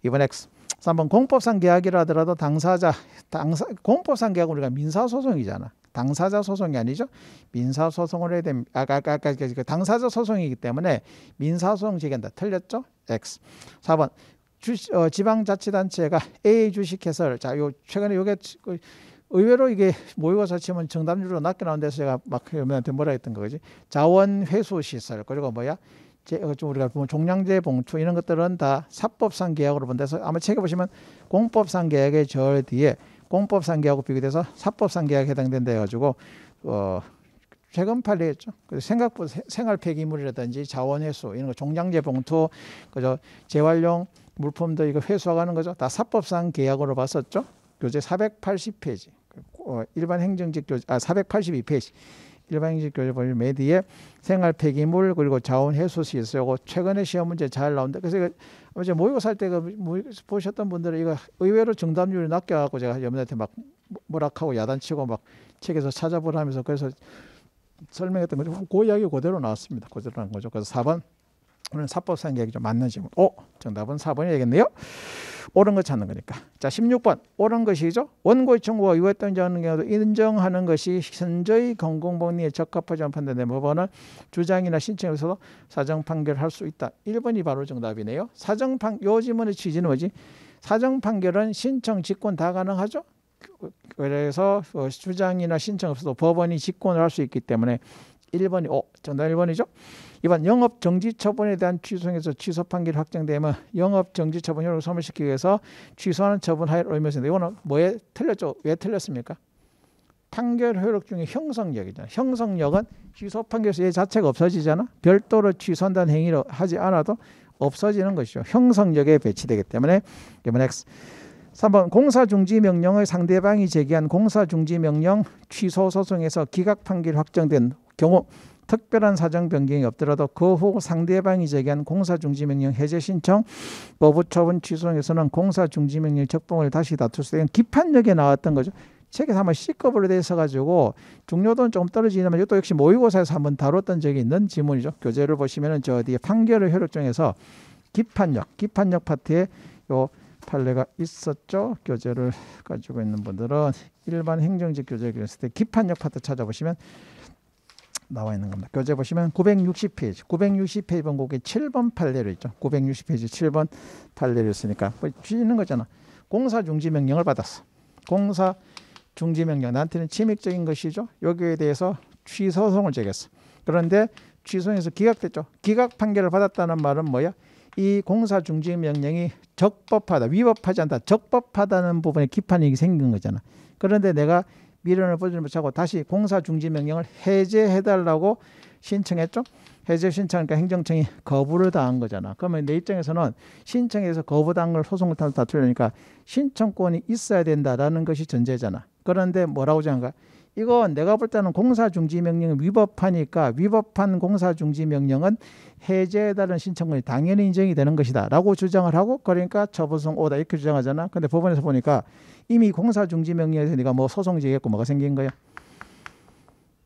이번 X. 3번 공법상 계약이라 하더라도 당사자 당사 공법상 계약 우리가 민사 소송이잖아. 당사자 소송이 아니죠. 민사 소송을 해야 됩니다. 아까 아까 아까 아, 아, 아, 그 당사자 소송이기 때문에 민사 소송 제기한다. 틀렸죠? X. 4번 주, 어, 지방자치단체가 A 주식 해설. 자, 요 최근에 요게 그 의외로 이게 모의고사 치면 정답률로 낮게 나온 데서 제가 막 여러분한테 뭐라 했던 거지. 자원 회수 시설 그리고 뭐야? 어, 좀 우리가 보면 종량제 봉투 이런 것들은 다 사법상 계약으로 본데서 아마 책에 보시면 공법상 계약의 절 뒤에 공법상 계약하고 비교돼서 사법상 계약에 해당된다 해가지고 어 최근 판례였죠. 그래서 생각보다 생활 폐기물이라든지 자원 회수 이런 거 종량제 봉투 그죠 재활용 물품도 이거 회수하는 거죠. 다 사법상 계약으로 봤었죠. 교재 480페이지. 어, 일반 행정직 교재 아 482페이지. 일반형식 교재 보면 맨 뒤에 생활 폐기물 그리고 자원 해소시 있어요. 이 최근에 시험 문제 잘 나온다. 그래서 이거 어제 모의고사 할때 그 보셨던 분들은 이거 의외로 정답률이 낮게갖고 제가 여러분한테 막뭐라카고 야단치고 막 책에서 찾아보라면서 그래서 설명했던 거죠. 그 이야기 그대로 나왔습니다. 그대로 나온 거죠. 그래서 4번 오늘 사법상 얘기 좀 맞는 질문. 뭐- 오 어? 정답은 4번이겠네요. 되 옳은 거 찾는 거니까. 자, 16번. 옳은 것이죠. 원고의 청구가 유효했던 자는 경우도 인정하는 것이 현저히 공공복리에 적합하지 않은 판단된 네, 법원은 주장이나 신청에서도 사정 판결할 수 있다. 1번이 바로 정답이네요. 사정 판, 요 지문의 취지는 뭐지? 사정 판결은 신청 직권 다 가능하죠. 그래서 어, 주장이나 신청 없어도 법원이 직권을 할 수 있기 때문에 1번이 오 어, 정답 1번이죠. 이번 영업 정지 처분에 대한 취소에서 취소 판결이 확정되면 영업 정지 처분 효력을 소멸시키기 위해서 취소하는 처분 할에 의무에서 이거는 뭐에 틀렸죠? 왜 틀렸습니까? 판결 효력 중에 형성력이잖아. 형성력은 취소 판결서 에얘 자체가 없어지잖아. 별도로 취소한다는 행위를 하지 않아도 없어지는 것이죠. 형성력에 배치되기 때문에 이번 X. 3번 공사 중지 명령의 상대방이 제기한 공사 중지 명령 취소 소송에서 기각 판결 확정된 경우 특별한 사정 변경이 없더라도 그 후 상대방이 제기한 공사 중지 명령 해제 신청 법부 처분 취소에서는 공사 중지 명령 적봉을 다시 다툴 수 있는 기판력에 나왔던 거죠. 책에서 한번 C급으로 돼있어 가지고 중요도는 조금 떨어지지만 이것도 역시 모의고사에서 한번 다뤘던 적이 있는 지문이죠. 교재를 보시면은 저 뒤에 판결을 효력 중에서 기판력, 기판력 파트에 요 판례가 있었죠. 교재를 가지고 있는 분들은 일반 행정직 교재 그랬을 때 기판력 파트 찾아보시면 나와 있는 겁니다. 교재 보시면 960페이지, 960페이지 번곡이 7번 판례로 있죠. 960페이지 7번 판례를쓰니까뭐 쥐는 거잖아. 공사 중지 명령을 받았어. 공사 중지 명령 나한테는 침입적인 것이죠. 여기에 대해서 취소송을 제기했어. 그런데 취소해서 기각됐죠. 기각 판결을 받았다는 말은 뭐야? 이 공사 중지 명령이 적법하다, 위법하지 않다, 적법하다는 부분에 기판이 생긴 거잖아. 그런데 내가 미련을 보지 못하고 다시 공사 중지 명령을 해제해달라고 신청했죠. 해제 신청하니까 그러니까 행정청이 거부를 당한 거잖아. 그러면 내 입장에서는 신청에서 거부당한 걸 소송을 타서 다투려니까 신청권이 있어야 된다라는 것이 전제잖아. 그런데 뭐라고 정한가? 이건 내가 볼 때는 공사중지 명령이 위법하니까 위법한 공사중지 명령은 해제에 따른 신청권이 당연히 인정이 되는 것이다 라고 주장을 하고 그러니까 처분성 오다 이렇게 주장하잖아. 근데 법원에서 보니까 이미 공사중지 명령에서 네가 뭐 소송 제기했고 뭐가 생긴 거야.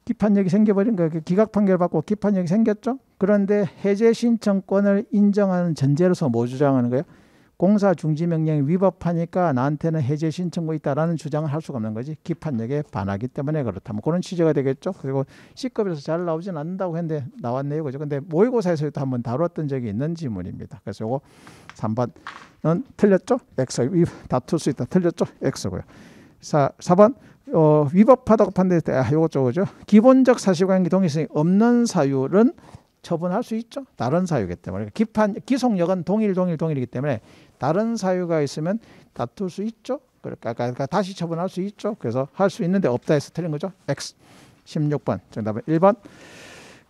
기판력이 생겨버린 거야 그 기각 판결 받고 기판력이 생겼죠. 그런데 해제 신청권을 인정하는 전제로서 뭐 주장하는 거예요? 공사 중지 명령이 위법하니까 나한테는 해제 신청고 있다라는 주장을 할 수가 없는 거지. 기판력에 반하기 때문에 그렇다. 뭐 그런 취지가 되겠죠. 그리고 C급에서 잘 나오진 않는다고 했는데 나왔네요. 그죠. 근데 모의고사에서도 한번 다뤘던 적이 있는 지문입니다. 그래서 이거 3번은 틀렸죠. X. 다툴 수 있다. 틀렸죠. X고요. 4, 4번 어, 위법하다고 판단했을 때 아, 요거 저거죠. 기본적 사실관계 동의성이 없는 사유는 처분할 수 있죠. 다른 사유기 때문에 그러니까 기판 기속력은 동일 동일 동일이기 때문에 다른 사유가 있으면 다툴 수 있죠. 그러니까, 그러니까 다시 처분할 수 있죠. 그래서 할 수 있는데 없다 해서 틀린 거죠. X. 16번 정답은 1번.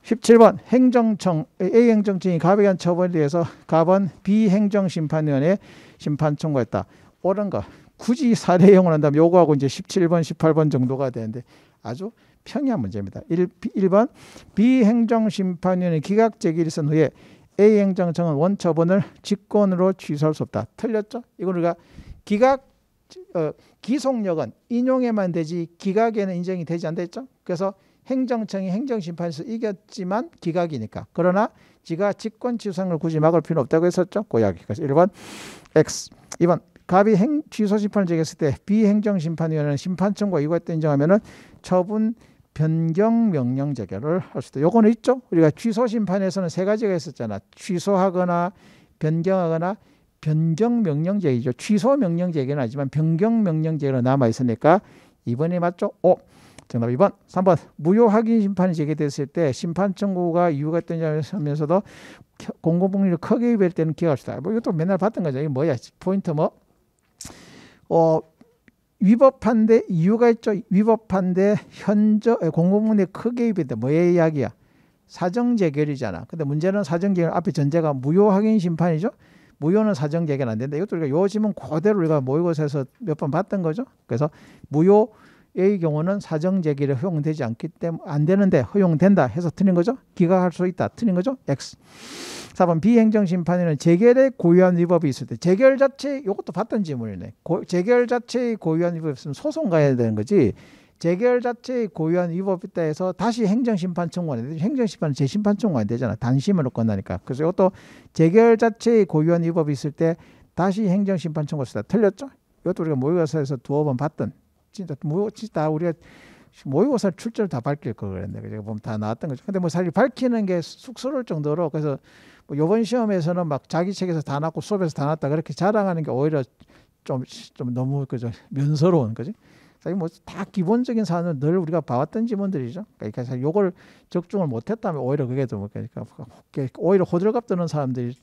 17번 행정청 A 행정청이 가비한 처분에 대해서 가번 B 행정심판위원회 심판 청구했다. 옳은 거. 굳이 사례용을 한다면 요거하고 이제 17번, 18번 정도가 되는데 아주 평이한 문제입니다. 1, 1번 비행정심판위원회 기각 제기를 쓴 후에 A 행정청은 원처분을 직권으로 취소할 수 없다. 틀렸죠? 이건 우리가 기각 어, 기속력은 인용에만 되지 기각에는 인정이 되지 않겠죠? 그래서 행정청이 행정심판에서 이겼지만 기각이니까. 그러나 지가 직권 취소를 굳이 막을 필요는 없다고 했었죠. 그이 그래서 1번 X, 2번 갑이 행 취소 심판을 제기했을 때 비행정심판위원회는 심판청과 이거했다 인정하면은 처분 변경 명령 재결을 할 수도. 요거는 있죠. 우리가 취소 심판에서는 세 가지가 있었잖아. 취소하거나 변경하거나 변경 명령 제기죠. 취소 명령 제기는 하지만 변경 명령 제기로 남아 있으니까 이번에 맞죠? 오. 정답 2번. 3번. 무효 확인 심판이 제기됐을 때 심판 청구가 이유가 있다면서도 공공복리를 크게 위배할 때는 기억합시다. 뭐 이것도 맨날 봤던 거죠. 이게 뭐야? 포인트 뭐? 어, 위법한데 이유가 있죠. 위법한데 현저 예, 공공문의 크게 입배돼 뭐의 이야기야? 사정재결이잖아. 근데 문제는 사정재결 앞에 전제가 무효확인 심판이죠. 무효는 사정재결 안 된다. 이것도 우리가 요즘은 그대로 우리가 모의고사에서 몇 번 봤던 거죠. 그래서 무효 A의 경우는 사정 제기를 허용되지 않기 때문에 안 되는데 허용된다 해서 틀린 거죠. 기각할 수 있다 틀린 거죠. X. 4번 비행정심판에는 재결의 고유한 위법이 있을 때 재결 자체 이것도 봤던 질문이네. 고, 재결 자체의 고유한 위법이 있으면 소송 가야 되는 거지. 재결 자체의 고유한 위법이 있다 해서 다시 행정심판 청구하는데 행정심판은 재심판 청구 안 되잖아. 단심으로 끝나니까. 그래서 이것도 재결 자체의 고유한 위법이 있을 때 다시 행정심판 청구했다. 틀렸죠? 이것도 우리가 모의고사에서 두어 번 봤던 진짜 뭐 진짜 우리가 모의고사 출제를 다 밝힐 걸그랬네데 제가 보면 다 나왔던 거죠. 근데 뭐 사실 밝히는 게 쑥스러울 정도로 그래서 뭐 요번 시험에서는 막 자기 책에서 다 났고 수업에서 다 났다 그렇게 자랑하는 게 오히려 좀좀 좀 너무 그저 면서로운 거지. 사실 뭐다 기본적인 사안은 늘 우리가 봐왔던 지문들이죠. 그러니까 사실 요걸 적중을 못했다면 오히려 그게 좀 그러니까 뭐 오히려 호들갑 드는 사람들이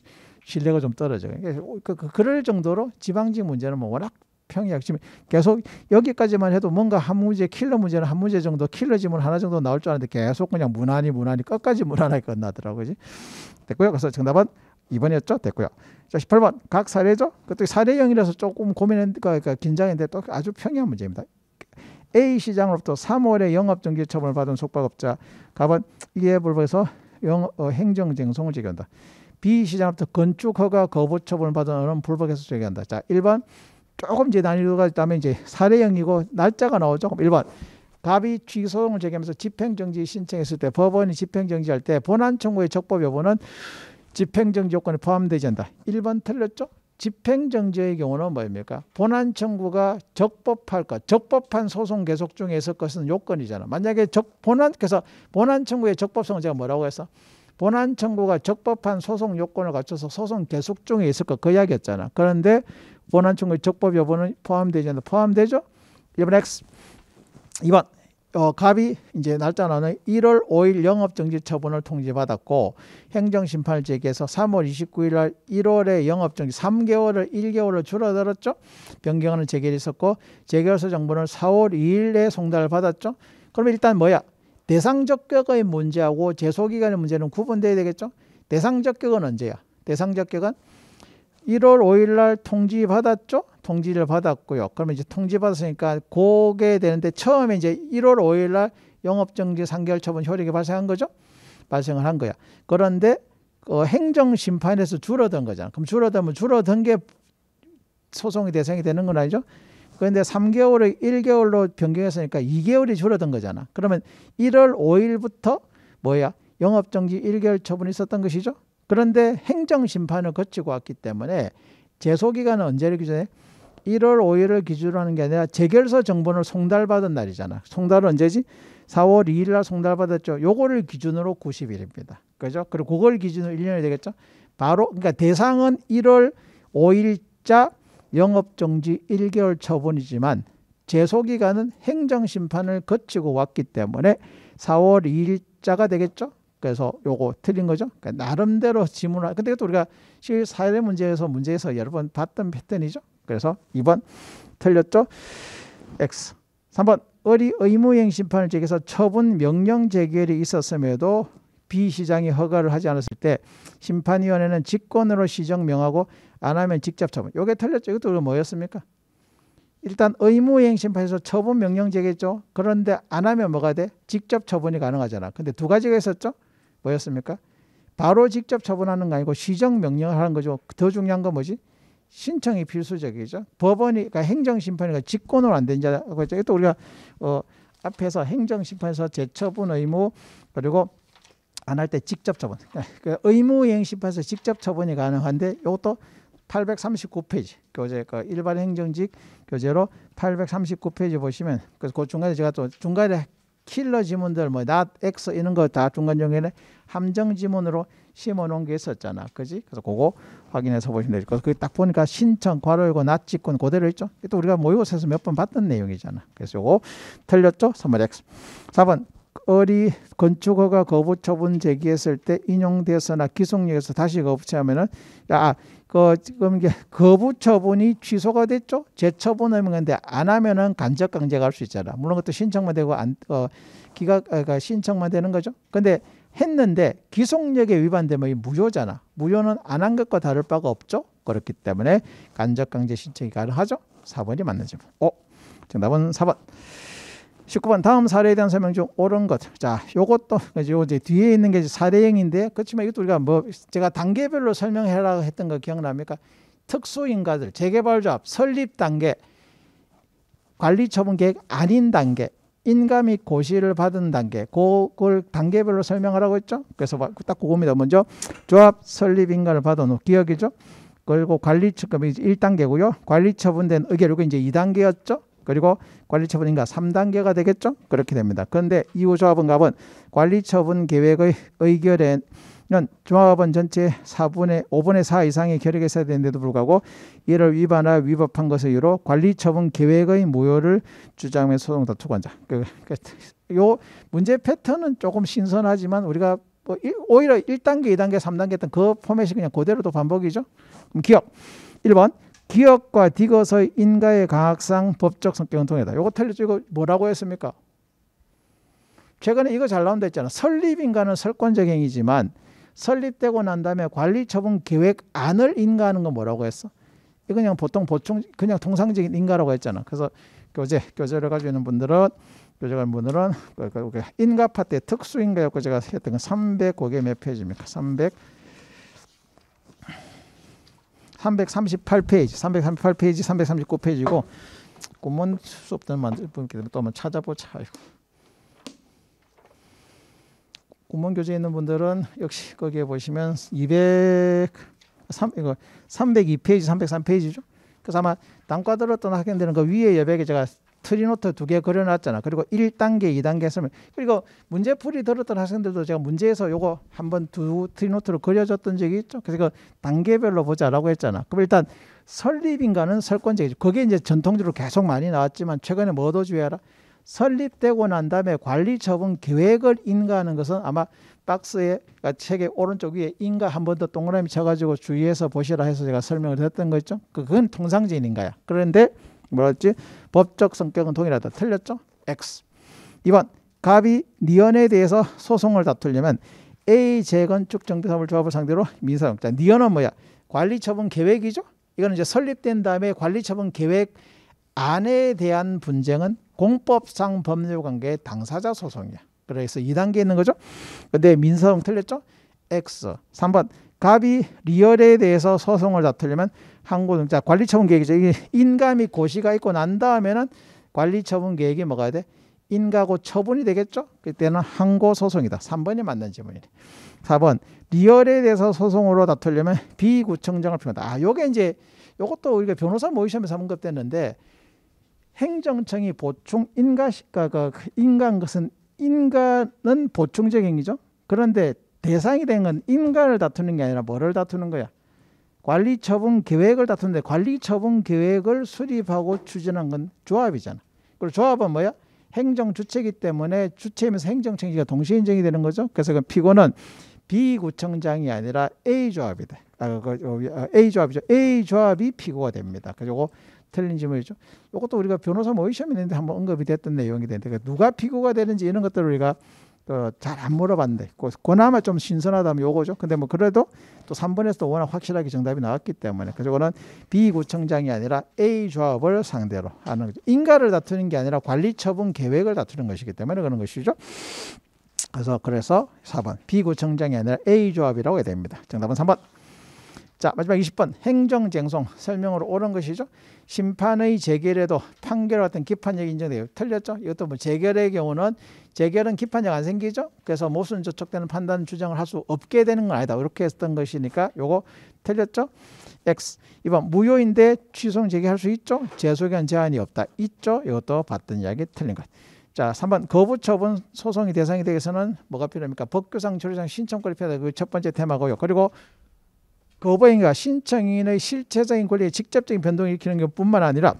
신뢰가 좀 떨어져요. 그러니까 그, 그, 그럴 정도로 지방직 문제는 뭐 워낙 평약 심문 계속 여기까지만 해도 뭔가 한 문제 킬러 문제는 한 문제 정도 킬러 지문 하나 정도 나올 줄 알았는데 계속 그냥 무난히 무난히 끝까지 무난하게 끝나더라고요. 됐고요. 그래서 정답은 2번이었죠. 됐고요. 자, 18번. 각 사례죠. 그것도 사례형이라서 조금 고민했니까 그러니까 긴장했는데 또 아주 평이한 문제입니다. A 시장으로부터 3월에 영업정지 처분을 받은 속박업자 갑은 이에 불법에서 어, 행정쟁송을 제기한다. B 시장으로부터 건축허가 거부 처분을 받은 어는 불법에서 제기한다. 자, 1번 조금 이제 난이도가 있다면 이제 사례형이고 날짜가 나오죠. 그럼 1번 답이 취소송을 제기하면서 집행정지 신청했을 때 법원이 집행정지할 때 본안 청구의 적법 여부는 집행정지 요건에 포함되지 않다 1번 틀렸죠? 집행정지의 경우는 뭐입니까? 본안 청구가 적법할 것, 적법한 소송 계속 중에 있을 것은 요건이잖아. 만약에 적, 본안, 그래서 본안 청구의 적법성은 제가 뭐라고 했어? 본안 청구가 적법한 소송 요건을 갖춰서 소송 계속 중에 있을 것 그 이야기 였잖아 그런데 본안 청구의 적법 여부는 포함되지 않는 포함되죠? 이번 X. 이번 어, 갑이 이제 날짜는 1월 5일 영업정지 처분을 통지받았고 행정심판을 제기해서 3월 29일 날 1월에 영업정지 3개월을 1개월로 줄어들었죠. 변경안을 제기했었고 재결서 정부는 4월 2일에 송달을 받았죠. 그럼 일단 뭐야? 대상적 격의 문제하고 제소기간의 문제는 구분돼야 되겠죠. 대상적 격은 언제야? 대상적 격은 1월 5일 날 통지 받았죠. 통지를 받았고요. 그러면 이제 통지 받았으니까 고게 되는데 처음에 이제 1월 5일 날 영업정지 3개월 처분 효력이 발생한 거죠. 발생을 한 거야. 그런데 어, 그 행정심판에서 줄어든 거잖아. 그럼 줄어들면 줄어든 게 소송의 대상이 되는 건 아니죠. 그런데 3개월을 1개월로 변경했으니까 2개월이 줄어든 거잖아. 그러면 1월 5일부터 뭐야? 영업정지 1개월 처분이 있었던 것이죠. 그런데 행정심판을 거치고 왔기 때문에 재소기간은 언제를 기준에 1월 5일을 기준으로 하는 게 아니라 재결서 정보를 송달받은 날이잖아. 송달 은 언제지? 4월 2일 날 송달받았죠. 요거를 기준으로 90일입니다. 그죠? 그리고 그걸 기준으로 1년이 되겠죠? 바로 그러니까 대상은 1월 5일자 영업정지 1개월 처분이지만 제소기간은 행정심판을 거치고 왔기 때문에 4월 2일자가 되겠죠. 그래서 요거 틀린 거죠. 그러니까 나름대로 지문을 근데 또 우리가 실 사회 문제에서 문제에서 여러 번 봤던 패턴이죠. 그래서 2번 틀렸죠. X. 3번 의리 의무행 심판을 제기해서 처분 명령 재결이 있었음에도 비시장이 허가를 하지 않았을 때 심판위원회는 직권으로 시정 명하고 안 하면 직접 처분. 요게 틀렸죠. 이것도 뭐였습니까? 일단 의무행 심판에서 처분 명령제겠죠. 그런데 안 하면 뭐가 돼? 직접 처분이 가능하잖아. 근데 두 가지가 있었죠. 뭐였습니까? 바로 직접 처분하는 거 아니고 시정 명령을 하는 거죠. 더 중요한 건 뭐지? 신청이 필수적이죠. 법원이 그러니까 행정심판이가 직권으로 안 된다고 했죠. 또 우리가 어, 앞에서 행정심판에서 재처분 의무 그리고 안할때 직접 처분. 그러니까 그 의무행판에서 직접 처분이 가능한데 이것도 839페이지 교재 그 일반 행정직 교재로 839페이지 보시면 그래서 그 중간에 제가 또 중간에 킬러 지문들 뭐 not x 이런 거 다 중간 중간에 함정 지문으로 심어 놓은 게 있었잖아. 그지? 그래서 그거 확인해서 보시면 되죠. 그래서 딱 보니까 신청 괄호이고 낮직권 그대로 있죠. 또 우리가 모의고사에서 몇 번 봤던 내용이잖아. 그래서 요거 틀렸죠? 3번 x. 4번 어리 건축허가 거부 처분 제기했을 때 인용돼서나 기속력에서 다시 거부처하면은 아, 그 지금 이게 거부 처분이 취소가 됐죠? 재처분하면 근데 안 하면은 간접 강제 가할 수 있잖아. 물론 그것도 신청만 되고 안 어, 기각 아, 그러니까 신청만 되는 거죠. 근데 했는데 기속력에 위반되면 무효잖아. 무효는 안 한 것과 다를 바가 없죠. 그렇기 때문에 간접 강제 신청이 가능하죠. 4번이 맞는 질문. 뭐. 어 정답은 4번. 19번 다음 사례에 대한 설명 중 옳은 것. 자, 요것도 이제 뒤에 있는 게 사례형인데 그렇지만 이것도 우리가 뭐 제가 단계별로 설명해라 했던 거 기억납니까? 특수인가들, 재개발조합, 설립 단계, 관리처분 계획 아닌 단계, 인감이 고시를 받은 단계, 그걸 단계별로 설명하라고 했죠. 그래서 딱 그겁니다. 먼저 조합 설립 인가를 받은 후 기억이죠. 그리고 관리 처분 1단계고요. 관리 처분된 의결이고 이제 2단계였죠. 그리고 관리처분인가 3단계가 되겠죠? 그렇게 됩니다. 그런데 이후조합원갑은 관리처분 계획의 의결에는 조합원 전체 4분의 5분의 4 이상의 결의가 있어야 되는데도 불구하고 이를 위반하 위법한 것을 이유로 관리처분 계획의 무효를 주장해며 소송 다투고 자 그, 그, 요 문제 패턴은 조금 신선하지만 우리가 뭐 오히려 1단계, 2단계, 3단계 했던 그 포맷이 그냥 그대로 도 반복이죠. 그럼 기억 1번 기억과 디귿의 인가의 과학상 법적 성격은 동일하다. 요거 틀렸죠. 이거 뭐라고 했습니까? 최근에 이거 잘 나온 데 있잖아. 설립 인가는 설권적 행위지만 설립되고 난 다음에 관리 처분 계획 안을 인가하는 건 뭐라고 했어? 이거 그냥 보통 보충 그냥 통상적인 인가라고 했잖아. 그래서 교재 교재를 가지고 있는 분들은 교재가 분들은 그, 그, 그 인가 파트 특수 인가였고 제가 했던 건300거기몇 페이지입니까? 300 338페이지, 338페이지, 339페이지고 꿈은 수업 때 만들 분께 또 한번 찾아보자. 이거. 꿈원 교재 있는 분들은 역시 거기에 보시면 200 3 이거 302페이지, 303페이지죠. 그래서 아마 단과 들었던 학생들은 그 위에 여백에 제가 트리노트 두 개 그려놨잖아. 그리고 1단계, 2단계 설명. 그리고 문제풀이 들었던 학생들도 제가 문제에서 요거 한번 두 트리노트를 그려줬던 적이 있죠. 그래서 그 단계별로 보자라고 했잖아. 그럼 일단 설립인가는 설권적이죠. 그게 이제 전통적으로 계속 많이 나왔지만 최근에 뭐도 주의하라. 설립되고 난 다음에 관리 처분 계획을 인가하는 것은 아마 박스에 그러니까 책의 오른쪽 위에 인가 한 번 더 동그라미 쳐가지고 주의해서 보시라 해서 제가 설명을 드렸던 거죠. 있 그건 통상적인 인가야. 그런데 뭐랬지? 법적 성격은 동일하다. 틀렸죠? X. 2번 갑이 니언에 대해서 소송을 다투려면 A 재건축 정비사물 조합을 상대로 민사용자. 니언은 뭐야? 관리처분 계획이죠. 이거는 이제 설립된 다음에 관리처분 계획 안에 대한 분쟁은 공법상 법률관계 당사자 소송이야. 그래서 2단계 있는 거죠. 근데 민사형 틀렸죠? X. 3번 갑이 리얼에 대해서 소송을 다투려면 항고등 자 관리 처분 계획이죠. 이게 인감이 고시가 있고 난 다음에는 관리 처분 계획이 뭐가 돼? 인가고 처분이 되겠죠. 그때는 항고 소송이다. 3번이 맞는 질문이네. 4번 리얼에 대해서 소송으로 다투려면 비구청장을 필요하다. 아, 요게 이제 요것도 우리가 변호사 모의시험에서 한번 급됐는데 행정청이 보충 인가시가 그, 그, 그 인간 것은 인간은 보충적 행위죠. 그런데 대상이 된 건 인간을 다투는 게 아니라 뭐를 다투는 거야? 관리 처분 계획을 다투는데 관리 처분 계획을 수립하고 추진한 건 조합이잖아. 그리고 조합은 뭐야? 행정 주체이기 때문에 주체이면서 행정청지가 동시에 인정이 되는 거죠. 그래서 그 피고는 B구청장이 아니라 A조합이다. 아, 그, 그, 어, A조합이죠. A조합이 피고가 됩니다. 그리고 틀린 질문이죠. 이것도 우리가 변호사 모의시험 있는데 한번 언급이 됐던 내용이 되는데 그 누가 피고가 되는지 이런 것들을 우리가 그잘안 어, 물어봤는데 그나마 좀 신선하다면 요거죠. 근데 뭐 그래도 또 3번에서도 워낙 확실하게 정답이 나왔기 때문에 그래서 이거는 B 구청장이 아니라 A 조합을 상대로 하는 거죠. 인가를 다투는 게 아니라 관리 처분 계획을 다투는 것이기 때문에 그런 것이죠. 그래서 그래서 4번 B 구청장이 아니라 A 조합이라고 해야 됩니다. 정답은 3번. 자 마지막 20번 행정쟁송 설명으로 옳은 것이죠. 심판의 재결에도 판결 같은 기판력 인정돼요. 틀렸죠? 이것도 뭐 재결의 경우는 재결은 기판력 안 생기죠. 그래서 모순 저촉되는 판단 주장을 할 수 없게 되는 건 아니다. 이렇게 했던 것이니까 요거 틀렸죠? X 이번 무효인데 취소 제기할 수 있죠? 재소견 제한이 없다. 있죠? 이것도 봤던 이야기 틀린 것. 자, 3번 거부 처분 소송이 대상이 되기 위해서는 뭐가 필요합니까? 법규상 조리상 신청권이 필요하다. 그 첫 번째 테마고요. 그리고 그 오버행위가 신청인의 실체적인 권리에 직접적인 변동을 일으키는 것뿐만 아니라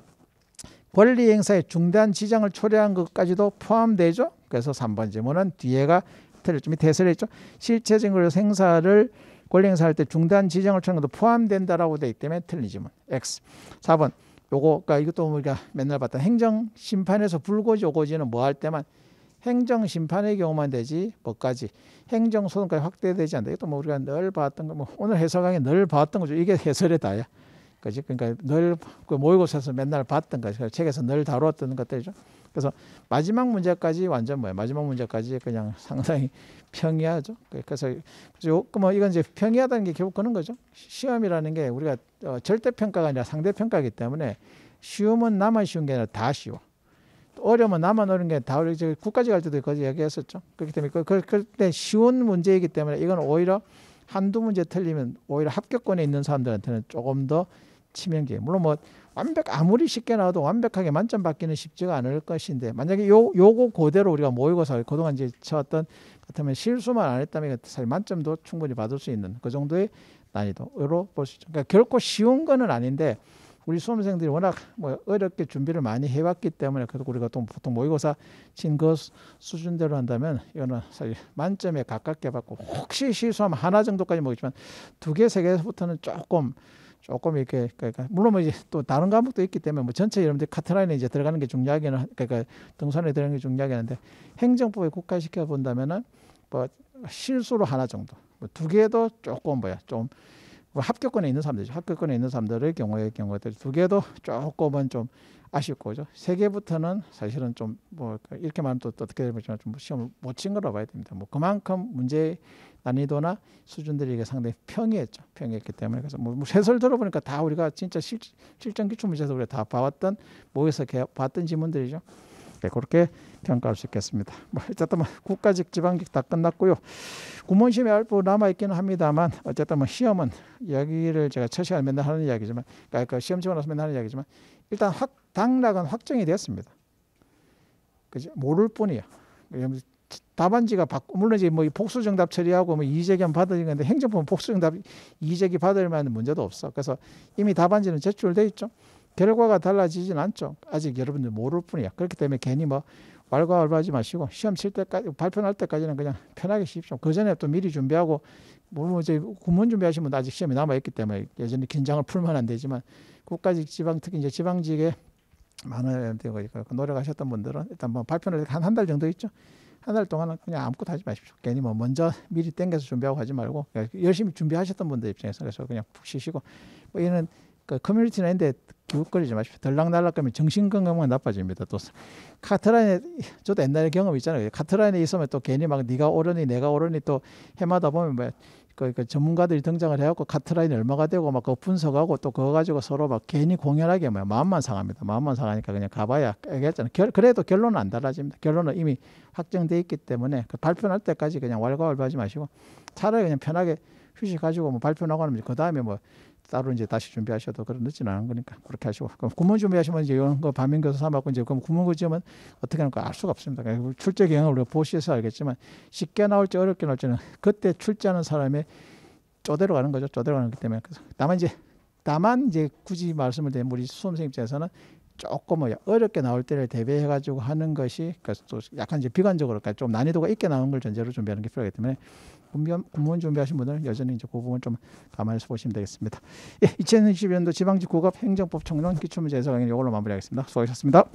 권리 행사에 중대한 지장을 초래한 것까지도 포함되죠. 그래서 3번 질문은 뒤에가 틀렸죠. 대설에 있죠. 실체적인 권리 행사를 권리 행사할 때 중대한 지장을 초래한 것도 포함된다라고 돼있기 때문에 틀린 질문. X. 4번. 요거 그러니까 이것도 우리가 맨날 봤던 행정 심판에서 불고지 오고지는 뭐 할 때만 행정 심판의 경우만 되지 뭐까지 행정 소송까지 확대되지 않다. 이것도 뭐 우리가 늘 봤던 거, 뭐 오늘 해설강의 늘 봤던 거죠. 이게 해설의 다야. 그지 그러니까 늘그 모의고사에서 맨날 봤던 거죠. 책에서 늘 다루었던 것들이죠. 그래서 마지막 문제까지 완전 뭐야? 마지막 문제까지 그냥 상당히 평이하죠. 그래서 그뭐 이건 이제 평이하다는 게 결국 그런 거죠. 시험이라는 게 우리가 어, 절대 평가가 아니라 상대 평가이기 때문에 쉬움은 남아 쉬운 게 아니라 다 쉬워. 어려면 나만 어려운 게다 어려 국까지 갈 때도 거기 얘기했었죠. 그렇기 때문에 그, 그, 그때 쉬운 문제이기 때문에 이건 오히려 한두 문제 틀리면 오히려 합격권에 있는 사람들한테는 조금 더치명적 물론 뭐 완벽 아무리 쉽게 나와도 완벽하게 만점 받기는 쉽지가 않을 것인데 만약에 요 요거 그대로 우리가 모의고사 그동안 이제 쳐왔던 같으면 실수만 안 했다면 사실 만점도 충분히 받을 수 있는 그 정도의 난이도로 볼 수 있죠. 그러니까 결코 쉬운 거는 아닌데 우리 수험생들이 워낙 뭐 어렵게 준비를 많이 해왔기 때문에 그래도 우리가 또 보통 모의고사 친그 수준대로 한다면 이거는 사실 만점에 가깝게 받고 혹시 실수하면 하나 정도까지 먹이지만두 개, 세 개부터는 조금 조금 이렇게 그러니까 물론 뭐 이제 또 다른 과목도 있기 때문에 뭐 전체 여러분들 카트라인에 이제 들어가는 게 중요하기는 그러니까 등산에 들어가는 게 중요하긴 한데 행정법에 국가시켜 본다면은 뭐 실수로 하나 정도 뭐 두 개도 조금 뭐야 좀뭐 합격권에 있는 사람들이죠. 합격권에 있는 사람들의 경우의 경우들 두 개도 조금은 좀 아쉽고 죠세 개부터는 사실은 좀 뭐 이렇게 말하면 또, 어떻게 되지만 좀 시험을 못친 거라고 봐야 됩니다. 뭐 그만큼 문제 난이도나 수준들이 상당히 평이했죠. 평이했기 때문에 그래서 뭐 해설 뭐 들어보니까 다 우리가 진짜 실, 실전 기출 문제에서 우리가 다 봐왔던 모의에서 봤던 지문들이죠. 네, 그렇게 평가할 수 있겠습니다. 뭐 어쨌든 뭐 국가직 지방직 다 끝났고요. 구몬심이 알부 남아 있기는 합니다만 어쨌든 뭐 시험은 여기를 제가 처시하면 맨날 하는 이야기지만 그러니까 그 시험 치고 나서 맨날 하는 이야기지만 일단 확 당락은 확정이 되었습니다. 그지 모를 뿐이야. 뭐 답안지가 바꾸 물론 이제 뭐 복수 정답 처리하고 뭐 이재견 받으는 건데 행정법은 복수 정답 이재기 받을 만한 문제도 없어. 그래서 이미 답안지는 제출돼 있죠. 결과가 달라지진 않죠. 아직 여러분들 모를 뿐이야. 그렇기 때문에 괜히 뭐 말과 알바하지 마시고 시험 칠 때까지 발표날 때까지는 그냥 편하게 쉬십시오. 그 전에 또 미리 준비하고 물론 뭐, 뭐 이제 군문 준비하신 분 아직 시험이 남아 있기 때문에 여전히 긴장을 풀면 안 되지만 국가직 지방 특히 이제 지방직에 많은 노력하셨던 분들은 일단 뭐 발표를 한한 달 정도 있죠. 한 달 동안은 그냥 아무것도 하지 마십시오. 괜히 뭐 먼저 미리 땡겨서 준비하고 하지 말고 열심히 준비하셨던 분들 입장에서 그래서 그냥 푹 쉬시고 뭐 이런 그 커뮤니티나 이런 데 부끄리지 마십시오. 덜락날락하면 정신 건강만 나빠집니다. 또 카트라인에 저도 옛날에 경험 있잖아요. 카트라인에 있으면 또 괜히 막 네가 오르니 내가 오르니 또 해마다 보면 뭐 그러니까 전문가들이 등장을 해갖고 카트라인이 얼마가 되고 막 그 분석하고 또 그거 가지고 서로 막 괜히 공연하게 뭐 마음만 상합니다. 마음만 상하니까 그냥 가봐야 얘기했잖아요. 결, 그래도 결론은 안 달라집니다. 결론은 이미 확정돼 있기 때문에 그 발표할 때까지 그냥 왈가왈부하지 마시고 차라리 그냥 편하게 휴식 가지고 뭐 발표 나가면 그 다음에 뭐 따로 이제 다시 준비하셔도 그런 늦지는 않은 거니까 그렇게 하시고 그럼 구문 준비하시면 이제 이런 거 반면교사 삼았고 이제 그럼 구문 그지면 어떻게 하는 거알 수가 없습니다. 그 출제 경향을 우리가 보시해서 알겠지만 쉽게 나올지 어렵게 나올지는 그때 출제하는 사람의 쪼대로 가는 거죠. 쪼대로 가는 거기 때문에 그래서 다만 이제 다만 이제 굳이 말씀을 드리면 우리 수험생 입장에서는 조금 뭐 어렵게 나올 때를 대비해 가지고 하는 것이 그러니까 또 약간 이제 비관적으로 그러니까 좀 난이도가 있게 나온 걸 전제로 준비하는 게 필요하기 때문에 군비원, 군무원 준비하신 분들 여전히 이제 그 부분 좀 감안해서 보시면 되겠습니다. 예, 2021년도 지방직 구급 행정법 청론 기초문제 해석 강의 이걸로 마무리하겠습니다. 수고하셨습니다.